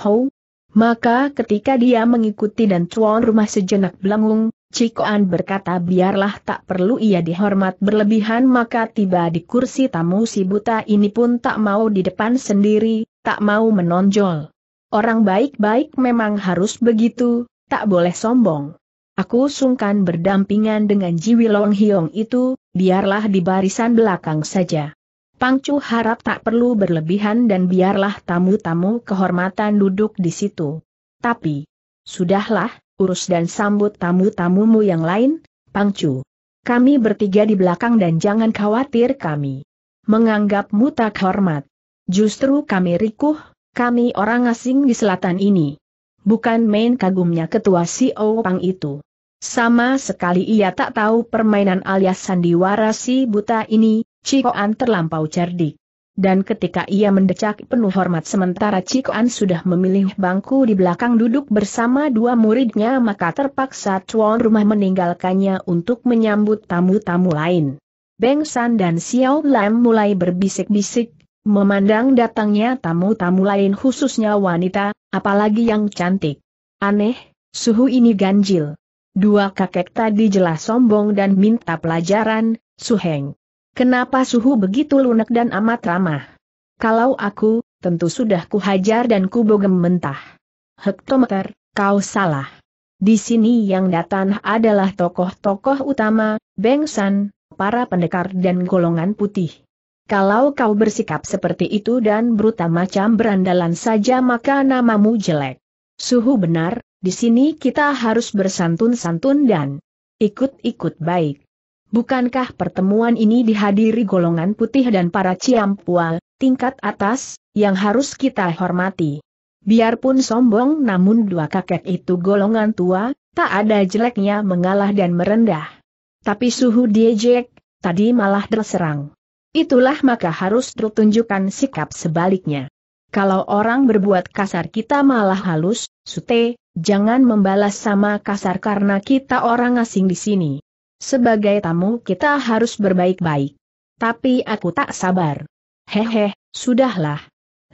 Maka ketika dia mengikuti dan tuan rumah sejenak belangung, Cikoan berkata biarlah tak perlu ia dihormat berlebihan maka tiba di kursi tamu si buta ini pun tak mau di depan sendiri, tak mau menonjol. Orang baik-baik memang harus begitu, tak boleh sombong. Aku sungkan berdampingan dengan Jiwi Long Hiong itu, biarlah di barisan belakang saja. Pangcu harap tak perlu berlebihan dan biarlah tamu-tamu kehormatan duduk di situ. Tapi, sudahlah, urus dan sambut tamu-tamumu yang lain, Pangcu. Kami bertiga di belakang dan jangan khawatir kami. Menganggap tak hormat. Justru kami rikuh, kami orang asing di selatan ini. Bukan main kagumnya ketua si Pang itu. Sama sekali ia tak tahu permainan alias sandiwara si buta ini, Cikoan terlampau cerdik dan ketika ia mendecak penuh hormat sementara Cik sudah memilih bangku di belakang duduk bersama dua muridnya maka terpaksa tuan rumah meninggalkannya untuk menyambut tamu-tamu lain. Beng San dan Xiao Lam mulai berbisik-bisik, memandang datangnya tamu-tamu lain khususnya wanita, apalagi yang cantik. Aneh, suhu ini ganjil. Dua kakek tadi jelas sombong dan minta pelajaran, Su Heng. Kenapa suhu begitu lunak dan amat ramah? Kalau aku, tentu sudah kuhajar dan kubogem mentah. Hektometer, kau salah. Di sini yang datang adalah tokoh-tokoh utama, bengsan, para pendekar dan golongan putih. Kalau kau bersikap seperti itu dan bruta macam berandalan saja maka namamu jelek. Suhu benar, di sini kita harus bersantun-santun dan ikut-ikut baik. Bukankah pertemuan ini dihadiri golongan putih dan para ciampual, tingkat atas, yang harus kita hormati? Biarpun sombong namun dua kakek itu golongan tua, tak ada jeleknya mengalah dan merendah. Tapi suhu diejek, tadi malah terserang. Itulah maka harus tertunjukkan sikap sebaliknya. Kalau orang berbuat kasar kita malah halus, sute, jangan membalas sama kasar karena kita orang asing di sini. Sebagai tamu kita harus berbaik-baik. Tapi aku tak sabar. Hehe, sudahlah.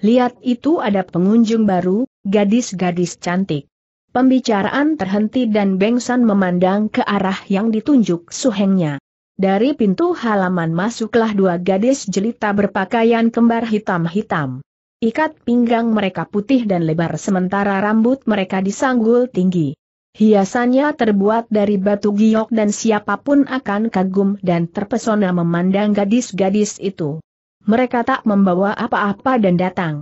Lihat itu ada pengunjung baru, gadis-gadis cantik. Pembicaraan terhenti dan Bengsan memandang ke arah yang ditunjuk suhengnya. Dari pintu halaman masuklah dua gadis jelita berpakaian kembar hitam-hitam. Ikat pinggang mereka putih dan lebar sementara rambut mereka disanggul tinggi. Hiasannya terbuat dari batu giok dan siapapun akan kagum dan terpesona memandang gadis-gadis itu. Mereka tak membawa apa-apa dan datang.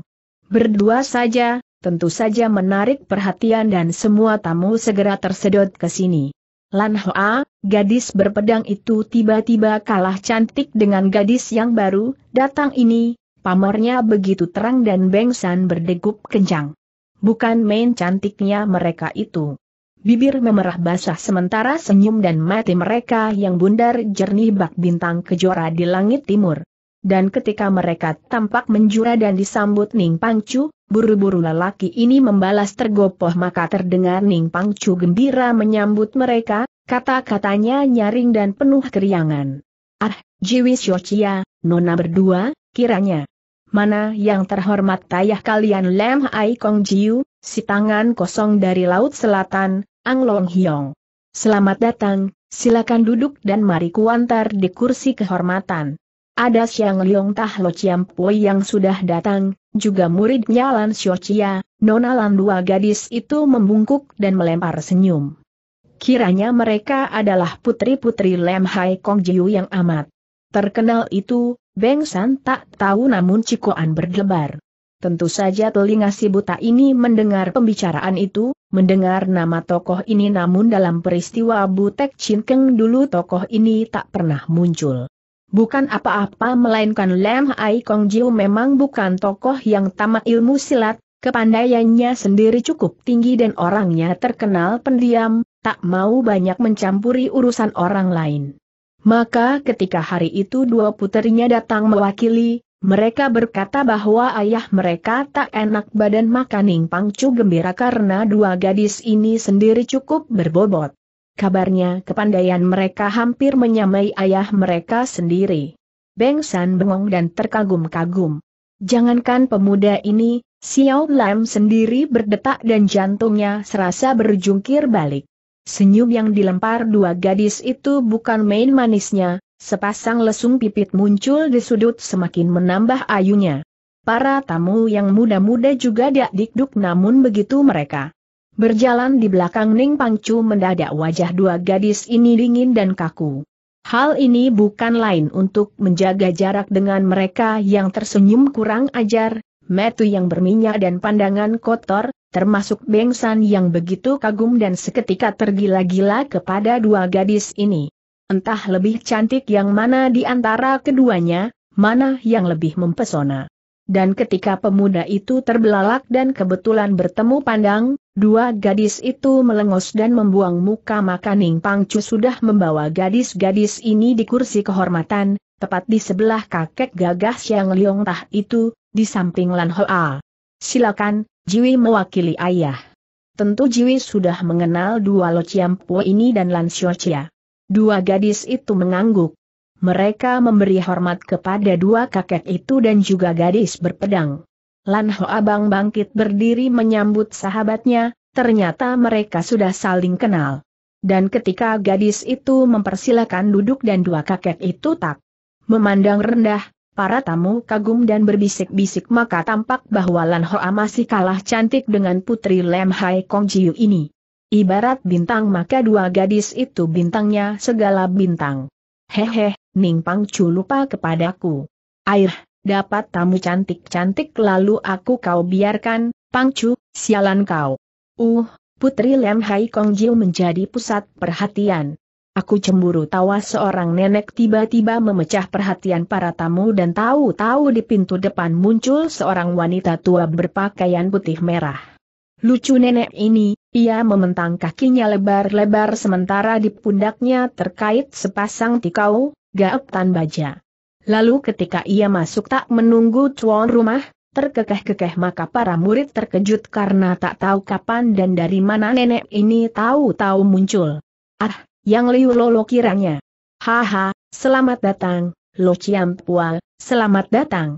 Berdua saja, tentu saja menarik perhatian dan semua tamu segera tersedot ke sini. Lan Hoa, gadis berpedang itu tiba-tiba kalah cantik dengan gadis yang baru, datang ini, pamernya begitu terang dan bengsan berdegup kencang. Bukan main cantiknya mereka itu. Bibir memerah basah sementara senyum dan mati mereka yang bundar jernih bak bintang kejora di langit timur. Dan ketika mereka tampak menjura dan disambut Ning Pangcu, buru-buru lelaki ini membalas tergopoh maka terdengar Ning Pangcu gembira menyambut mereka, kata-katanya nyaring dan penuh keriangan. Ah, Jiwi Xiochia, Nona berdua, kiranya. Mana yang terhormat tayah kalian Lem Ai Kong Jiu, si tangan kosong dari Laut Selatan, Ang Long Hiong. Selamat datang, silakan duduk dan mari kuantar di kursi kehormatan. Ada Siang Liong Tah Lo Chiam Pui yang sudah datang, juga muridnya Lan Xiu Chia, Nona Lan dua gadis itu membungkuk dan melempar senyum. Kiranya mereka adalah putri-putri Lem Hai Kong Jiu yang amat terkenal itu, Beng San tak tahu namun Cikoan berdebar. Tentu saja telinga si buta ini mendengar pembicaraan itu, mendengar nama tokoh ini namun dalam peristiwa Butek Cinkeng dulu tokoh ini tak pernah muncul. Bukan apa-apa melainkan Lam Hai Kong Jiu memang bukan tokoh yang tamat ilmu silat, kepandaiannya sendiri cukup tinggi dan orangnya terkenal pendiam, tak mau banyak mencampuri urusan orang lain. Maka ketika hari itu dua puterinya datang mewakili, mereka berkata bahwa ayah mereka tak enak badan maka Ning Pangcu gembira karena dua gadis ini sendiri cukup berbobot. Kabarnya kepandaian mereka hampir menyamai ayah mereka sendiri. Beng San bengong dan terkagum-kagum. Jangankan pemuda ini, Xiao Lam sendiri berdetak dan jantungnya serasa berjungkir balik. Senyum yang dilempar dua gadis itu bukan main manisnya, Sepasang lesung pipit muncul di sudut semakin menambah ayunya. Para tamu yang muda-muda juga dak dikduk namun begitu mereka. Berjalan di belakang Ning Pangcu mendadak wajah dua gadis ini dingin dan kaku. Hal ini bukan lain untuk menjaga jarak dengan mereka yang tersenyum kurang ajar, metu yang berminyak dan pandangan kotor, termasuk Bengsan yang begitu kagum dan seketika tergila-gila kepada dua gadis ini. Entah lebih cantik yang mana di antara keduanya, mana yang lebih mempesona. Dan ketika pemuda itu terbelalak dan kebetulan bertemu pandang, dua gadis itu melengos dan membuang muka maka Ning Pangcu sudah membawa gadis-gadis ini di kursi kehormatan, tepat di sebelah kakek gagah Siang Liong Tah itu, di samping Lan Hoa. Silakan, Jiwi mewakili ayah. Tentu Jiwi sudah mengenal dua lociampu ini dan Lan Xiao Dua gadis itu mengangguk. Mereka memberi hormat kepada dua kakek itu dan juga gadis berpedang. Lan Ho Abang bangkit berdiri menyambut sahabatnya, ternyata mereka sudah saling kenal. Dan ketika gadis itu mempersilahkan duduk dan dua kakek itu tak memandang rendah, para tamu kagum dan berbisik-bisik maka tampak bahwa Lan Hoa masih kalah cantik dengan putri Lem Hai Kong Jiu ini. Ibarat bintang maka dua gadis itu bintangnya segala bintang. Hehe, Ning Pangcu lupa kepadaku. Air, dapat tamu cantik-cantik lalu aku kau biarkan, Pangcu, sialan kau. Uh, Putri Lem Hai Kong Jiu menjadi pusat perhatian. Aku cemburu tawa seorang nenek tiba-tiba memecah perhatian para tamu dan tahu-tahu di pintu depan muncul seorang wanita tua berpakaian putih merah. Lucu nenek ini, ia mementang kakinya lebar-lebar sementara di pundaknya terkait sepasang tikau, tan baja. Lalu ketika ia masuk tak menunggu tuan rumah, terkekeh-kekeh maka para murid terkejut karena tak tahu kapan dan dari mana nenek ini tahu-tahu muncul. Ah, yang liu lolo kiranya. Haha, selamat datang, lo ciampual, selamat datang.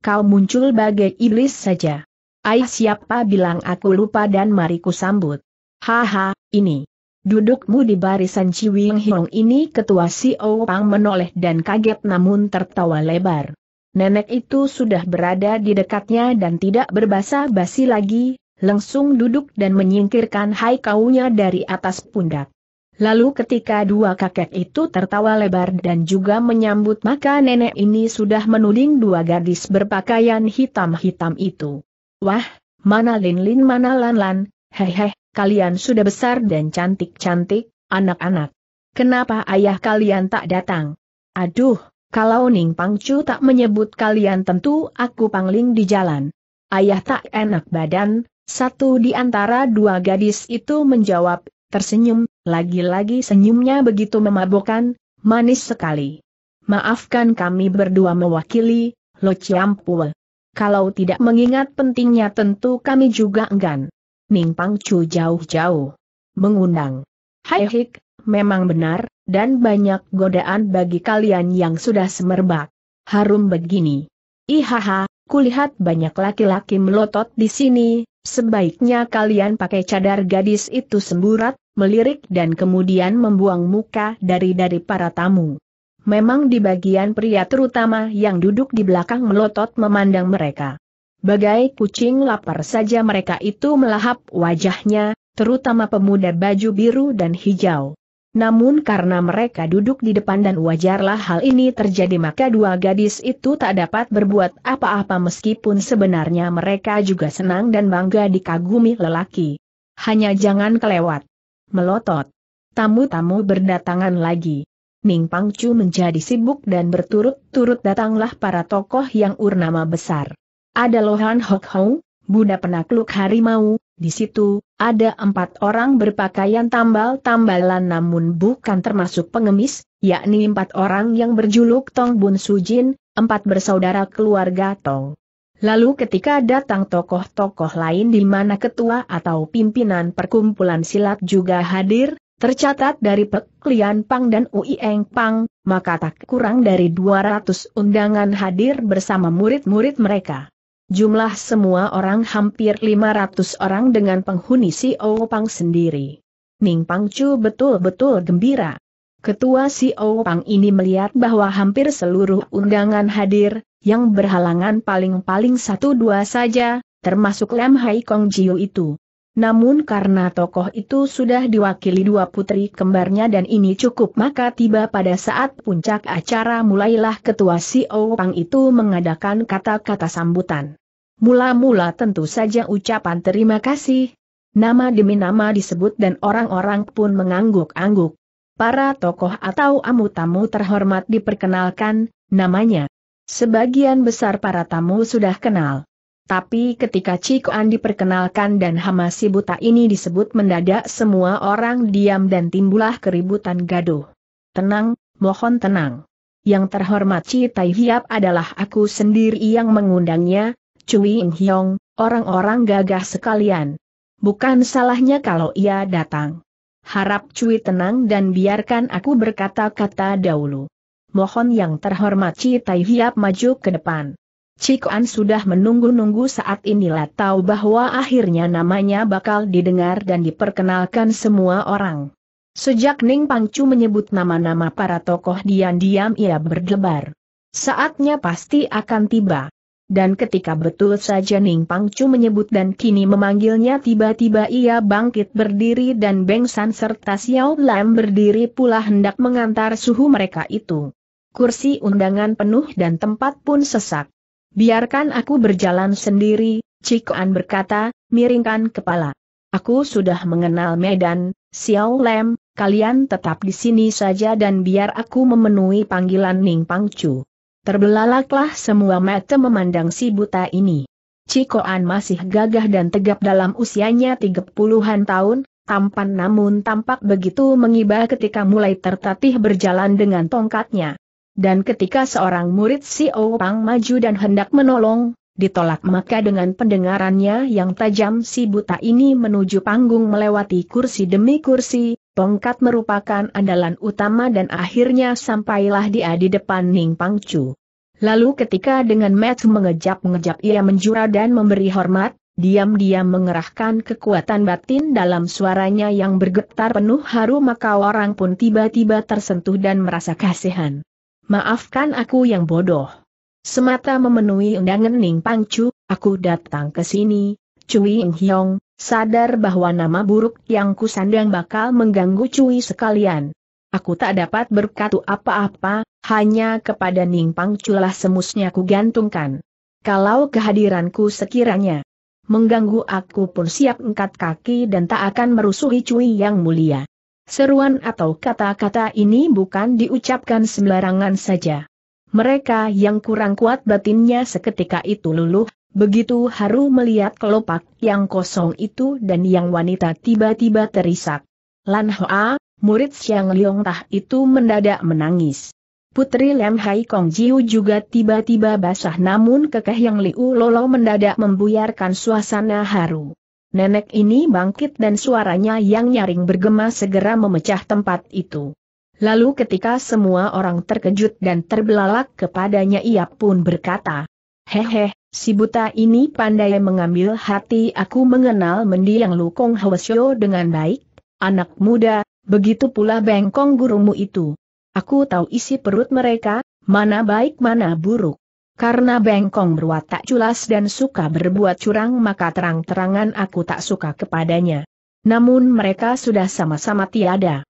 Kau muncul bagai iblis saja. Ai siapa bilang aku lupa dan mariku sambut. Haha, ini. Dudukmu di barisan Ciwing Hiong ini ketua si Pang menoleh dan kaget namun tertawa lebar. Nenek itu sudah berada di dekatnya dan tidak berbasa basi lagi, langsung duduk dan menyingkirkan hai kaunya dari atas pundak. Lalu ketika dua kakek itu tertawa lebar dan juga menyambut maka nenek ini sudah menuding dua gadis berpakaian hitam-hitam itu. Wah, mana Lin-Lin mana Lan-Lan, hehe, kalian sudah besar dan cantik-cantik, anak-anak. Kenapa ayah kalian tak datang? Aduh, kalau Ning Pangcu tak menyebut kalian tentu aku pangling di jalan. Ayah tak enak badan, satu di antara dua gadis itu menjawab, tersenyum, lagi-lagi senyumnya begitu memabukkan, manis sekali. Maafkan kami berdua mewakili, Lo Ciampul kalau tidak mengingat pentingnya tentu kami juga enggan. Ning Pangcu jauh-jauh mengundang. Hai Hik, memang benar, dan banyak godaan bagi kalian yang sudah semerbak. Harum begini. Ihaha, kulihat banyak laki-laki melotot di sini, sebaiknya kalian pakai cadar gadis itu semburat, melirik dan kemudian membuang muka dari dari para tamu memang di bagian pria terutama yang duduk di belakang melotot memandang mereka. Bagai kucing lapar saja mereka itu melahap wajahnya, terutama pemuda baju biru dan hijau. Namun karena mereka duduk di depan dan wajarlah hal ini terjadi maka dua gadis itu tak dapat berbuat apa-apa meskipun sebenarnya mereka juga senang dan bangga dikagumi lelaki. Hanya jangan kelewat. Melotot. Tamu-tamu berdatangan lagi. Ning Pangcu menjadi sibuk dan berturut-turut datanglah para tokoh yang urnama besar. Ada Lohan Hok Hou, Bunda Penakluk Harimau, di situ, ada empat orang berpakaian tambal-tambalan namun bukan termasuk pengemis, yakni empat orang yang berjuluk Tong Bun Su Jin, empat bersaudara keluarga Tong. Lalu ketika datang tokoh-tokoh lain di mana ketua atau pimpinan perkumpulan silat juga hadir, tercatat dari peklian Pang dan Ui Eng Pang, maka tak kurang dari 200 undangan hadir bersama murid-murid mereka. Jumlah semua orang hampir 500 orang dengan penghuni Si Pang sendiri. Ning Pang Chu betul-betul gembira. Ketua Si Pang ini melihat bahwa hampir seluruh undangan hadir, yang berhalangan paling-paling satu dua saja, termasuk Lam Hai Kong Jiu itu. Namun karena tokoh itu sudah diwakili dua putri kembarnya dan ini cukup maka tiba pada saat puncak acara mulailah ketua si Pang itu mengadakan kata-kata sambutan. Mula-mula tentu saja ucapan terima kasih. Nama demi nama disebut dan orang-orang pun mengangguk-angguk. Para tokoh atau amu tamu terhormat diperkenalkan, namanya. Sebagian besar para tamu sudah kenal. Tapi ketika Cik Andi diperkenalkan dan Hama si buta ini disebut mendadak semua orang diam dan timbulah keributan gaduh. Tenang, mohon tenang. Yang terhormat Cik Tai Hiap adalah aku sendiri yang mengundangnya, Cui In Hyong, orang-orang gagah sekalian. Bukan salahnya kalau ia datang. Harap Cui tenang dan biarkan aku berkata-kata dahulu. Mohon yang terhormat Cik Tai Hiap maju ke depan. Cikoan sudah menunggu-nunggu saat inilah tahu bahwa akhirnya namanya bakal didengar dan diperkenalkan semua orang. Sejak Ning Pangcu menyebut nama-nama para tokoh diam-diam ia berdebar. Saatnya pasti akan tiba. Dan ketika betul saja Ning Pangcu menyebut dan kini memanggilnya tiba-tiba ia bangkit berdiri dan Beng San serta Xiao Lam berdiri pula hendak mengantar suhu mereka itu. Kursi undangan penuh dan tempat pun sesak. Biarkan aku berjalan sendiri, Cikoan berkata, miringkan kepala. Aku sudah mengenal Medan, Xiao Lem, kalian tetap di sini saja dan biar aku memenuhi panggilan Ning Pangcu. Terbelalaklah semua mata memandang si buta ini. Cikoan masih gagah dan tegap dalam usianya tiga puluhan tahun, tampan namun tampak begitu mengibah ketika mulai tertatih berjalan dengan tongkatnya. Dan ketika seorang murid si Pang maju dan hendak menolong, ditolak maka dengan pendengarannya yang tajam si buta ini menuju panggung melewati kursi demi kursi, tongkat merupakan andalan utama dan akhirnya sampailah dia di depan Ning Pangcu. Lalu ketika dengan Matt mengejap-ngejap ia menjura dan memberi hormat, diam-diam mengerahkan kekuatan batin dalam suaranya yang bergetar penuh haru maka orang pun tiba-tiba tersentuh dan merasa kasihan. Maafkan aku yang bodoh. Semata memenuhi undangan Ning Pangcu, aku datang ke sini, Cui Ing Hiong, sadar bahwa nama buruk yang kusandang bakal mengganggu Cui sekalian. Aku tak dapat berkata apa-apa, hanya kepada Ning Pangcu lah semusnya ku gantungkan. Kalau kehadiranku sekiranya mengganggu aku pun siap angkat kaki dan tak akan merusuhi Cui yang mulia. Seruan atau kata-kata ini bukan diucapkan sembarangan saja. Mereka yang kurang kuat batinnya seketika itu luluh, begitu haru melihat kelopak yang kosong itu dan yang wanita tiba-tiba terisak. Lan Hoa, murid Siang Liong Tah itu mendadak menangis. Putri Lem Hai Kong Jiu juga tiba-tiba basah namun kekeh yang Liu Lolo mendadak membuyarkan suasana haru. Nenek ini bangkit dan suaranya yang nyaring bergema segera memecah tempat itu. Lalu ketika semua orang terkejut dan terbelalak kepadanya ia pun berkata, Hehe, si buta ini pandai mengambil hati aku mengenal mendiang Lu Lukong Hwasyo dengan baik, anak muda, begitu pula bengkong gurumu itu. Aku tahu isi perut mereka, mana baik mana buruk. Karena Bengkong berwatak culas dan suka berbuat curang maka terang-terangan aku tak suka kepadanya. Namun mereka sudah sama-sama tiada.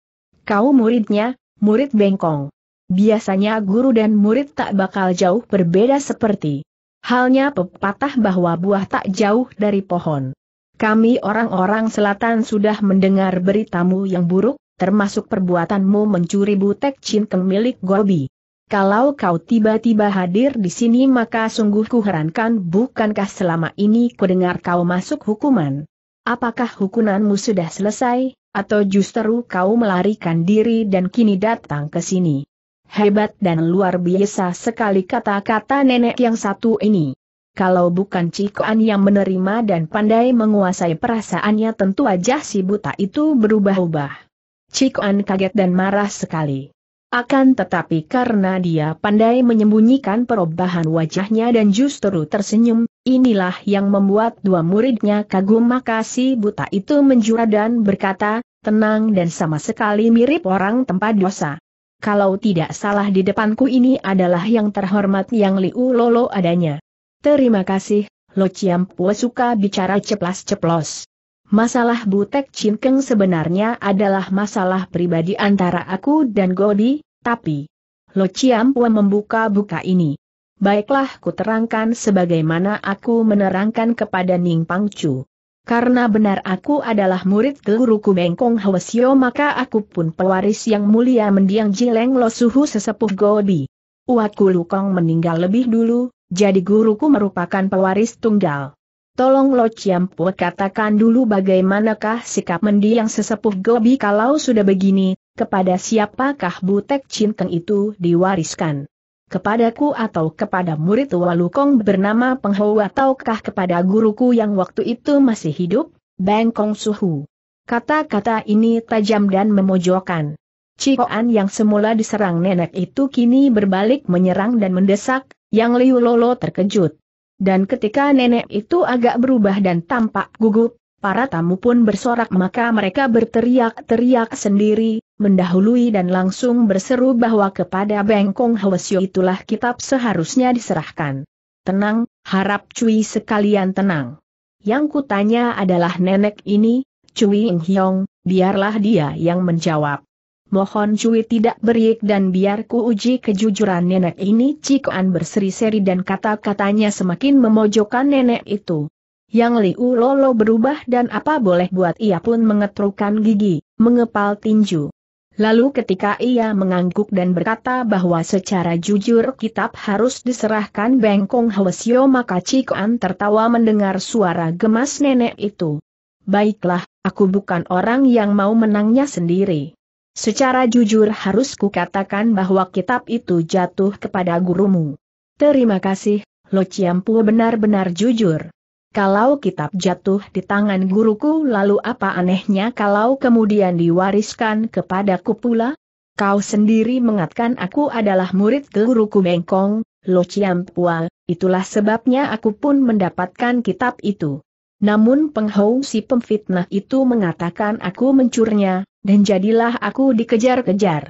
Kau muridnya, murid Bengkong. Biasanya guru dan murid tak bakal jauh berbeda seperti halnya pepatah bahwa buah tak jauh dari pohon. Kami orang-orang selatan sudah mendengar beritamu yang buruk, termasuk perbuatanmu mencuri butek cincin milik Gobi. Kalau kau tiba-tiba hadir di sini maka sungguh kuherankan bukankah selama ini kudengar kau masuk hukuman? Apakah hukumanmu sudah selesai, atau justru kau melarikan diri dan kini datang ke sini? Hebat dan luar biasa sekali kata-kata nenek yang satu ini. Kalau bukan Cikoan yang menerima dan pandai menguasai perasaannya tentu aja si buta itu berubah-ubah. Cikoan kaget dan marah sekali. Akan tetapi karena dia pandai menyembunyikan perubahan wajahnya dan justru tersenyum, inilah yang membuat dua muridnya kagum makasih buta itu menjura dan berkata, tenang dan sama sekali mirip orang tempat dosa. Kalau tidak salah di depanku ini adalah yang terhormat yang Liu Lolo adanya. Terima kasih, Lo Chiam suka bicara ceplas-ceplos. Masalah Butek Cinkeng sebenarnya adalah masalah pribadi antara aku dan Godi, tapi Lo Ciampua membuka-buka ini. Baiklah ku terangkan sebagaimana aku menerangkan kepada Ning Pangcu. Karena benar aku adalah murid guruku Bengkong Hwasyo maka aku pun pewaris yang mulia mendiang Jileng Lo Suhu sesepuh Godi. Uaku Lukong meninggal lebih dulu, jadi guruku merupakan pewaris tunggal. Tolong Lo Chiampu katakan dulu bagaimanakah sikap mendiang sesepuh Gobi kalau sudah begini, kepada siapakah Butek Cinteng itu diwariskan? Kepadaku atau kepada murid Walukong bernama Pengho ataukah kepada guruku yang waktu itu masih hidup, Bengkong Suhu? Kata-kata ini tajam dan memojokkan. Cikoan yang semula diserang nenek itu kini berbalik menyerang dan mendesak, yang Liu Lolo terkejut. Dan ketika nenek itu agak berubah dan tampak gugup, para tamu pun bersorak maka mereka berteriak-teriak sendiri, mendahului dan langsung berseru bahwa kepada Bengkong Hwasyo itulah kitab seharusnya diserahkan. Tenang, harap Cui sekalian tenang. Yang kutanya adalah nenek ini, Cui Ing Hyong, biarlah dia yang menjawab. Mohon cuy tidak beriak dan biarku uji kejujuran nenek ini cikuan berseri-seri dan kata-katanya semakin memojokkan nenek itu. Yang Liu Lolo berubah dan apa boleh buat ia pun mengetrukan gigi, mengepal tinju. Lalu ketika ia mengangguk dan berkata bahwa secara jujur kitab harus diserahkan Bengkong Hwasyo maka cikuan tertawa mendengar suara gemas nenek itu. Baiklah, aku bukan orang yang mau menangnya sendiri. Secara jujur harus kukatakan bahwa kitab itu jatuh kepada gurumu. Terima kasih, Lo Ciampu benar-benar jujur. Kalau kitab jatuh di tangan guruku lalu apa anehnya kalau kemudian diwariskan kepadaku pula? Kau sendiri mengatakan aku adalah murid guruku Mengkong, Lo Ciampua, itulah sebabnya aku pun mendapatkan kitab itu. Namun penghau si pemfitnah itu mengatakan aku mencurnya, dan jadilah aku dikejar-kejar.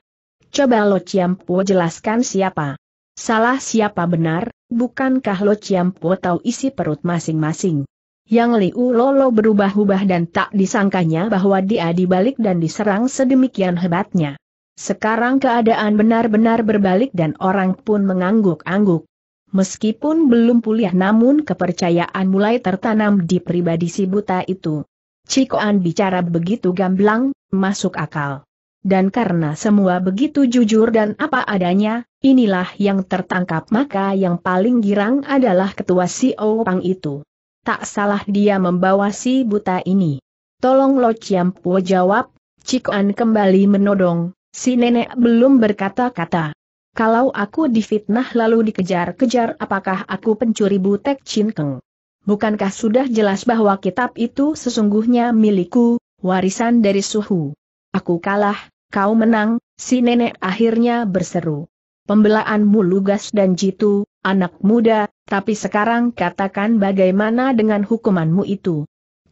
Coba Lo Ciampo jelaskan siapa. Salah siapa benar, bukankah Lo Ciampo tahu isi perut masing-masing? Yang Liu Lolo berubah-ubah dan tak disangkanya bahwa dia dibalik dan diserang sedemikian hebatnya. Sekarang keadaan benar-benar berbalik dan orang pun mengangguk-angguk. Meskipun belum pulih namun kepercayaan mulai tertanam di pribadi si buta itu. Cikoan bicara begitu gamblang, masuk akal. Dan karena semua begitu jujur dan apa adanya, inilah yang tertangkap maka yang paling girang adalah ketua si Pang itu. Tak salah dia membawa si buta ini. Tolong Lo Ciampo jawab, Cikoan kembali menodong, si nenek belum berkata-kata. Kalau aku difitnah lalu dikejar-kejar apakah aku pencuri butek cinkeng? Bukankah sudah jelas bahwa kitab itu sesungguhnya milikku, warisan dari suhu? Aku kalah, kau menang, si nenek akhirnya berseru. Pembelaanmu lugas dan jitu, anak muda, tapi sekarang katakan bagaimana dengan hukumanmu itu?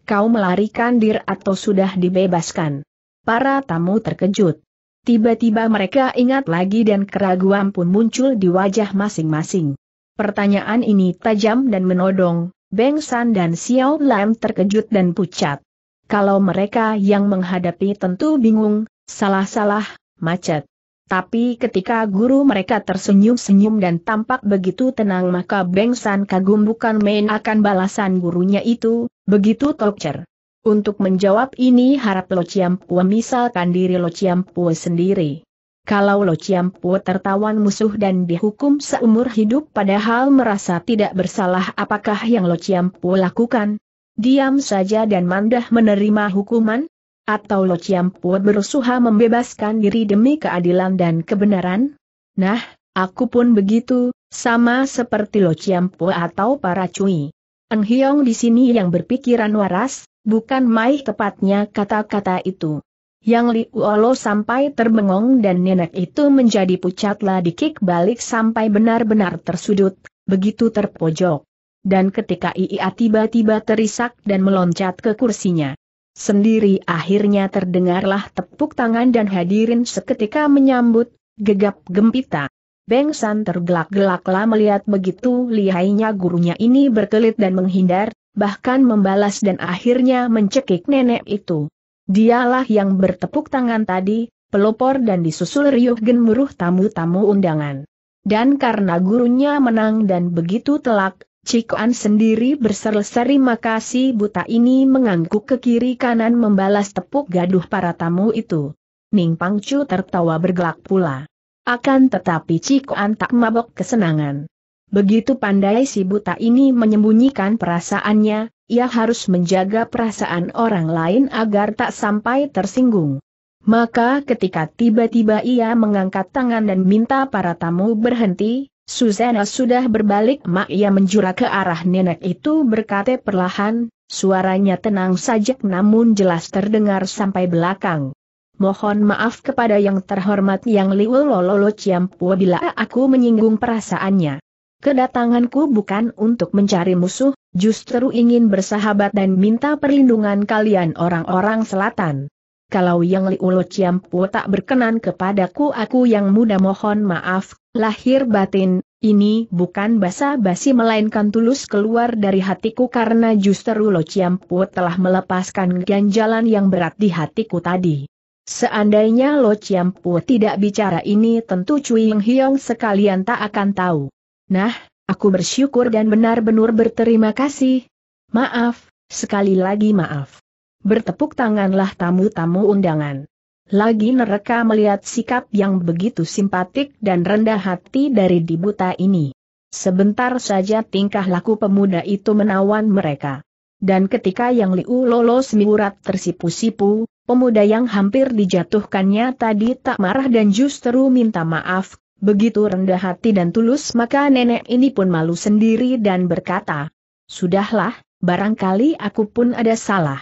Kau melarikan dir atau sudah dibebaskan? Para tamu terkejut. Tiba-tiba mereka ingat lagi dan keraguan pun muncul di wajah masing-masing. Pertanyaan ini tajam dan menodong, Beng San dan Xiao Lam terkejut dan pucat. Kalau mereka yang menghadapi tentu bingung, salah-salah, macet. Tapi ketika guru mereka tersenyum-senyum dan tampak begitu tenang maka Beng San kagum bukan main akan balasan gurunya itu, begitu tokcer. Untuk menjawab ini harap Lo Ciampue misalkan diri Lo Ciampue sendiri. Kalau Lo Ciampue tertawan musuh dan dihukum seumur hidup padahal merasa tidak bersalah apakah yang Lo Ciampue lakukan? Diam saja dan mandah menerima hukuman? Atau Lo Ciampue berusaha membebaskan diri demi keadilan dan kebenaran? Nah, aku pun begitu, sama seperti Lo Ciampue atau para cuy. Eng di sini yang berpikiran waras, Bukan Mai tepatnya kata-kata itu. Yang Li Uolo sampai terbengong dan nenek itu menjadi pucatlah dikik balik sampai benar-benar tersudut, begitu terpojok. Dan ketika Ia tiba-tiba terisak dan meloncat ke kursinya. Sendiri akhirnya terdengarlah tepuk tangan dan hadirin seketika menyambut, gegap gempita. Bengsan tergelak-gelaklah melihat begitu lihainya gurunya ini berkelit dan menghindar, bahkan membalas dan akhirnya mencekik nenek itu. Dialah yang bertepuk tangan tadi, pelopor dan disusul riuh gemuruh tamu-tamu undangan. Dan karena gurunya menang dan begitu telak, Cikoan sendiri berserseri seri buta ini mengangguk ke kiri kanan membalas tepuk gaduh para tamu itu. Ning Pangcu tertawa bergelak pula. Akan tetapi Cikoan tak mabok kesenangan. Begitu pandai si buta ini menyembunyikan perasaannya, ia harus menjaga perasaan orang lain agar tak sampai tersinggung. Maka ketika tiba-tiba ia mengangkat tangan dan minta para tamu berhenti, Susana sudah berbalik mak ia menjura ke arah nenek itu berkata perlahan, suaranya tenang saja namun jelas terdengar sampai belakang. Mohon maaf kepada yang terhormat yang liwul Lololo ciampu bila aku menyinggung perasaannya. Kedatanganku bukan untuk mencari musuh, justru ingin bersahabat dan minta perlindungan kalian orang-orang selatan. Kalau yang Liulo Ciampu tak berkenan kepadaku aku yang muda mohon maaf, lahir batin, ini bukan basa-basi melainkan tulus keluar dari hatiku karena justru Lo Ciampu telah melepaskan ganjalan yang berat di hatiku tadi. Seandainya Lo Ciampu tidak bicara ini tentu Cui Yang Hiong sekalian tak akan tahu. Nah, aku bersyukur dan benar-benar berterima kasih. Maaf, sekali lagi maaf. Bertepuk tanganlah tamu-tamu undangan. Lagi nereka melihat sikap yang begitu simpatik dan rendah hati dari dibuta ini. Sebentar saja tingkah laku pemuda itu menawan mereka. Dan ketika yang Liu lolos miurat tersipu-sipu, pemuda yang hampir dijatuhkannya tadi tak marah dan justru minta maaf, Begitu rendah hati dan tulus maka nenek ini pun malu sendiri dan berkata, Sudahlah, barangkali aku pun ada salah.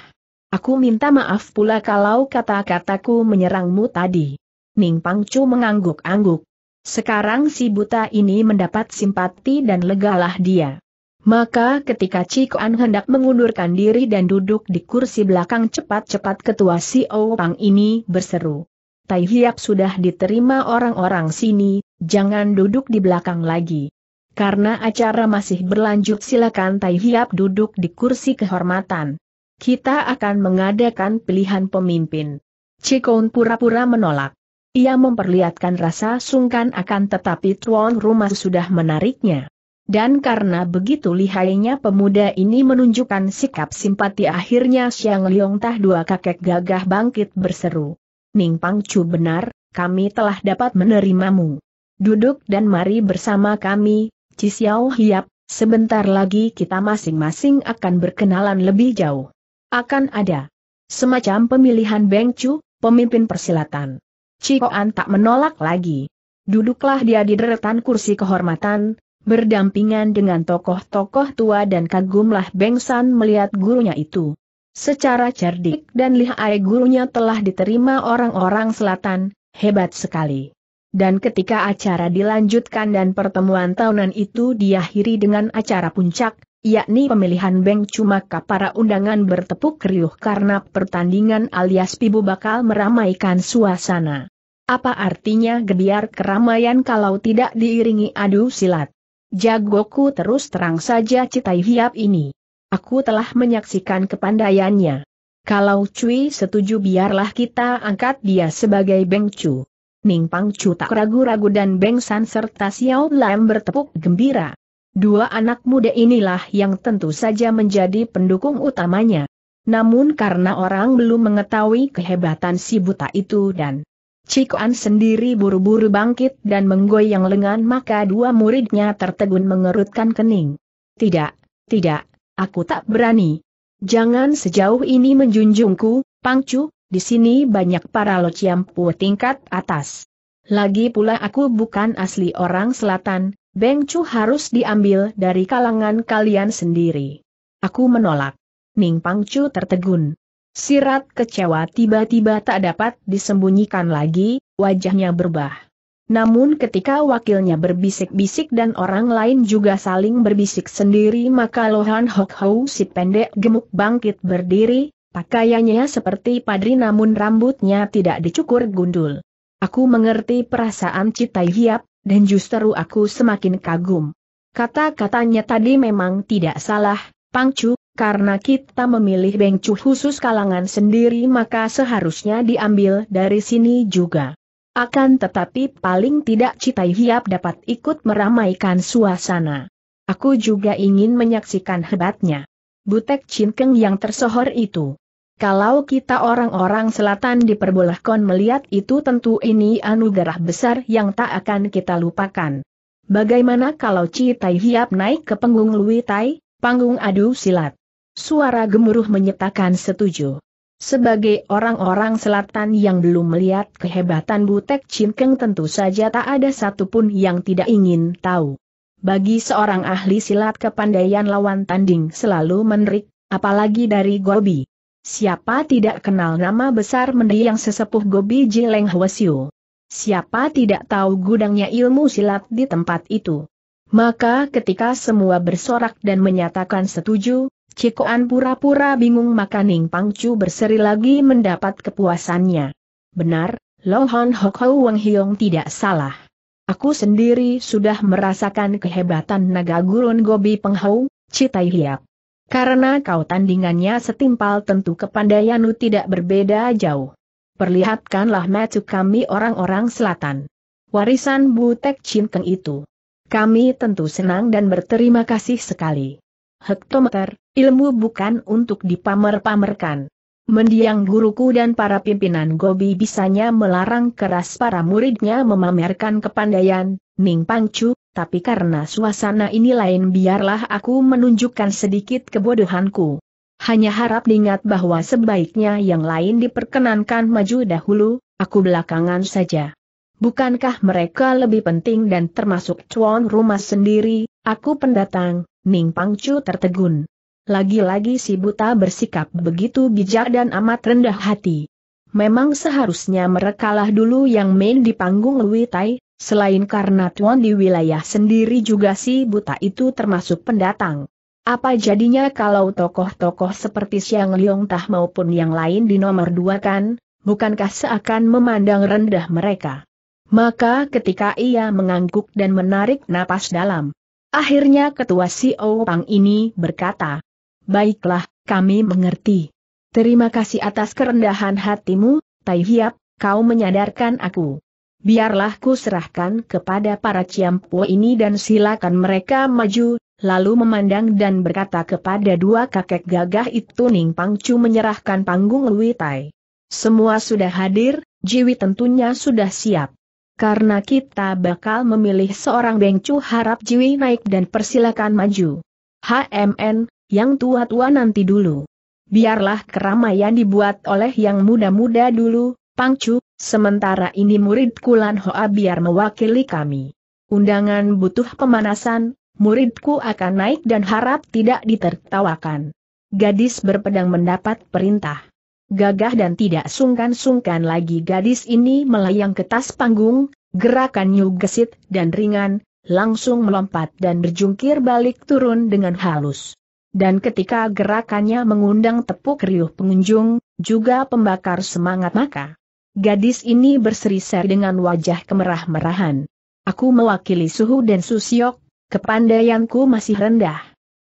Aku minta maaf pula kalau kata-kataku menyerangmu tadi. Ning Pangcu mengangguk-angguk. Sekarang si buta ini mendapat simpati dan legalah dia. Maka ketika Cikuan hendak mengundurkan diri dan duduk di kursi belakang cepat-cepat ketua si Pang ini berseru. Tai Hiap sudah diterima orang-orang sini, Jangan duduk di belakang lagi. Karena acara masih berlanjut silakan Tai Hiap duduk di kursi kehormatan. Kita akan mengadakan pilihan pemimpin. Cikon pura-pura menolak. Ia memperlihatkan rasa sungkan akan tetapi tuan rumah sudah menariknya. Dan karena begitu lihainya pemuda ini menunjukkan sikap simpati akhirnya Siang Liong Tah dua kakek gagah bangkit berseru. Ning Pang Chu benar, kami telah dapat menerimamu. Duduk dan mari bersama kami, Cisiao Hiap, sebentar lagi kita masing-masing akan berkenalan lebih jauh. Akan ada semacam pemilihan Chu, pemimpin persilatan. Cikoan tak menolak lagi. Duduklah dia di deretan kursi kehormatan, berdampingan dengan tokoh-tokoh tua dan kagumlah Bengsan melihat gurunya itu. Secara cerdik dan lihai gurunya telah diterima orang-orang selatan, hebat sekali dan ketika acara dilanjutkan dan pertemuan tahunan itu diakhiri dengan acara puncak, yakni pemilihan Beng maka para undangan bertepuk riuh karena pertandingan alias Pibu bakal meramaikan suasana. Apa artinya gediar keramaian kalau tidak diiringi adu silat? Jagoku terus terang saja Citai Hiap ini. Aku telah menyaksikan kepandaiannya. Kalau Cui setuju biarlah kita angkat dia sebagai Beng Cu. Ning Pang Chu tak ragu-ragu dan Beng San serta Xiao Lam bertepuk gembira. Dua anak muda inilah yang tentu saja menjadi pendukung utamanya. Namun karena orang belum mengetahui kehebatan si buta itu dan Cikuan sendiri buru-buru bangkit dan menggoyang lengan maka dua muridnya tertegun mengerutkan kening. Tidak, tidak, aku tak berani. Jangan sejauh ini menjunjungku, Pangcu, di sini banyak para lociampu tingkat atas. Lagi pula aku bukan asli orang selatan, Beng Chu harus diambil dari kalangan kalian sendiri. Aku menolak. Ning Pang Chu tertegun. Sirat kecewa tiba-tiba tak dapat disembunyikan lagi, wajahnya berbah. Namun ketika wakilnya berbisik-bisik dan orang lain juga saling berbisik sendiri maka Lohan Hok Hou si pendek gemuk bangkit berdiri, Pakaiannya seperti padri namun rambutnya tidak dicukur gundul. Aku mengerti perasaan Citai Hiap, dan justru aku semakin kagum. Kata-katanya tadi memang tidak salah, Pangcu, karena kita memilih bengcu khusus kalangan sendiri maka seharusnya diambil dari sini juga. Akan tetapi paling tidak Citai Hiap dapat ikut meramaikan suasana. Aku juga ingin menyaksikan hebatnya. Butek Cinkeng yang tersohor itu. Kalau kita orang-orang selatan diperbolehkan melihat itu tentu ini anugerah besar yang tak akan kita lupakan. Bagaimana kalau Ci Tai Hiap naik ke panggung Lui Tai, panggung adu silat? Suara gemuruh menyatakan setuju. Sebagai orang-orang selatan yang belum melihat kehebatan Butek Cinkeng tentu saja tak ada satupun yang tidak ingin tahu. Bagi seorang ahli silat kepandaian lawan tanding selalu menerik, apalagi dari Gobi. Siapa tidak kenal nama besar mendiang sesepuh Gobi Jileng Hwasyu? Siapa tidak tahu gudangnya ilmu silat di tempat itu? Maka ketika semua bersorak dan menyatakan setuju, Cikoan pura-pura bingung maka Ning Pangcu berseri lagi mendapat kepuasannya. Benar, Lohon Hokhou Wang Hiong tidak salah. Aku sendiri sudah merasakan kehebatan naga gurun Gobi Penghau, Citai Hiap. Karena kau tandingannya setimpal tentu kepandaianmu tidak berbeda jauh. Perlihatkanlah macu kami orang-orang selatan. Warisan Butek Cinkeng itu. Kami tentu senang dan berterima kasih sekali. Hektometer, ilmu bukan untuk dipamer-pamerkan. Mendiang guruku dan para pimpinan Gobi bisanya melarang keras para muridnya memamerkan kepandaian, Ning Pangcu, tapi karena suasana ini lain biarlah aku menunjukkan sedikit kebodohanku. Hanya harap diingat bahwa sebaiknya yang lain diperkenankan maju dahulu, aku belakangan saja. Bukankah mereka lebih penting dan termasuk cuan rumah sendiri, aku pendatang, Ning Pangcu tertegun. Lagi-lagi si buta bersikap begitu bijak dan amat rendah hati. Memang seharusnya merekalah dulu yang main di panggung Lui Tai, Selain karena tuan di wilayah sendiri juga si buta itu termasuk pendatang. Apa jadinya kalau tokoh-tokoh seperti Siang Liong Tah maupun yang lain di nomor dua kan, bukankah seakan memandang rendah mereka? Maka ketika ia mengangguk dan menarik napas dalam, akhirnya ketua si Pang ini berkata, Baiklah, kami mengerti. Terima kasih atas kerendahan hatimu, Tai Hiap, kau menyadarkan aku biarlah ku serahkan kepada para ciampu ini dan silakan mereka maju, lalu memandang dan berkata kepada dua kakek gagah itu Ning Pangcu menyerahkan panggung Lui Tai. Semua sudah hadir, Jiwi tentunya sudah siap. Karena kita bakal memilih seorang bengcu harap Jiwi naik dan persilakan maju. HMN, yang tua-tua nanti dulu. Biarlah keramaian dibuat oleh yang muda-muda dulu, Pangcu, sementara ini murid Lan Hoa biar mewakili kami. Undangan butuh pemanasan, muridku akan naik dan harap tidak ditertawakan. Gadis berpedang mendapat perintah. Gagah dan tidak sungkan-sungkan lagi gadis ini melayang ke tas panggung, gerakannya gesit dan ringan, langsung melompat dan berjungkir balik turun dengan halus. Dan ketika gerakannya mengundang tepuk riuh pengunjung, juga pembakar semangat maka. Gadis ini berseri-seri dengan wajah kemerah-merahan. Aku mewakili Suhu dan Susiok, kepandaianku masih rendah.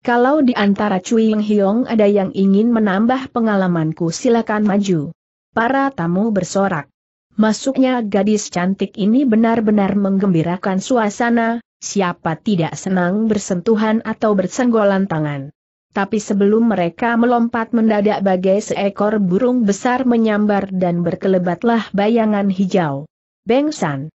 Kalau di antara Cui Ying Hiong ada yang ingin menambah pengalamanku silakan maju. Para tamu bersorak. Masuknya gadis cantik ini benar-benar menggembirakan suasana, siapa tidak senang bersentuhan atau bersenggolan tangan. Tapi sebelum mereka melompat mendadak bagai seekor burung besar menyambar dan berkelebatlah bayangan hijau. Bengsan.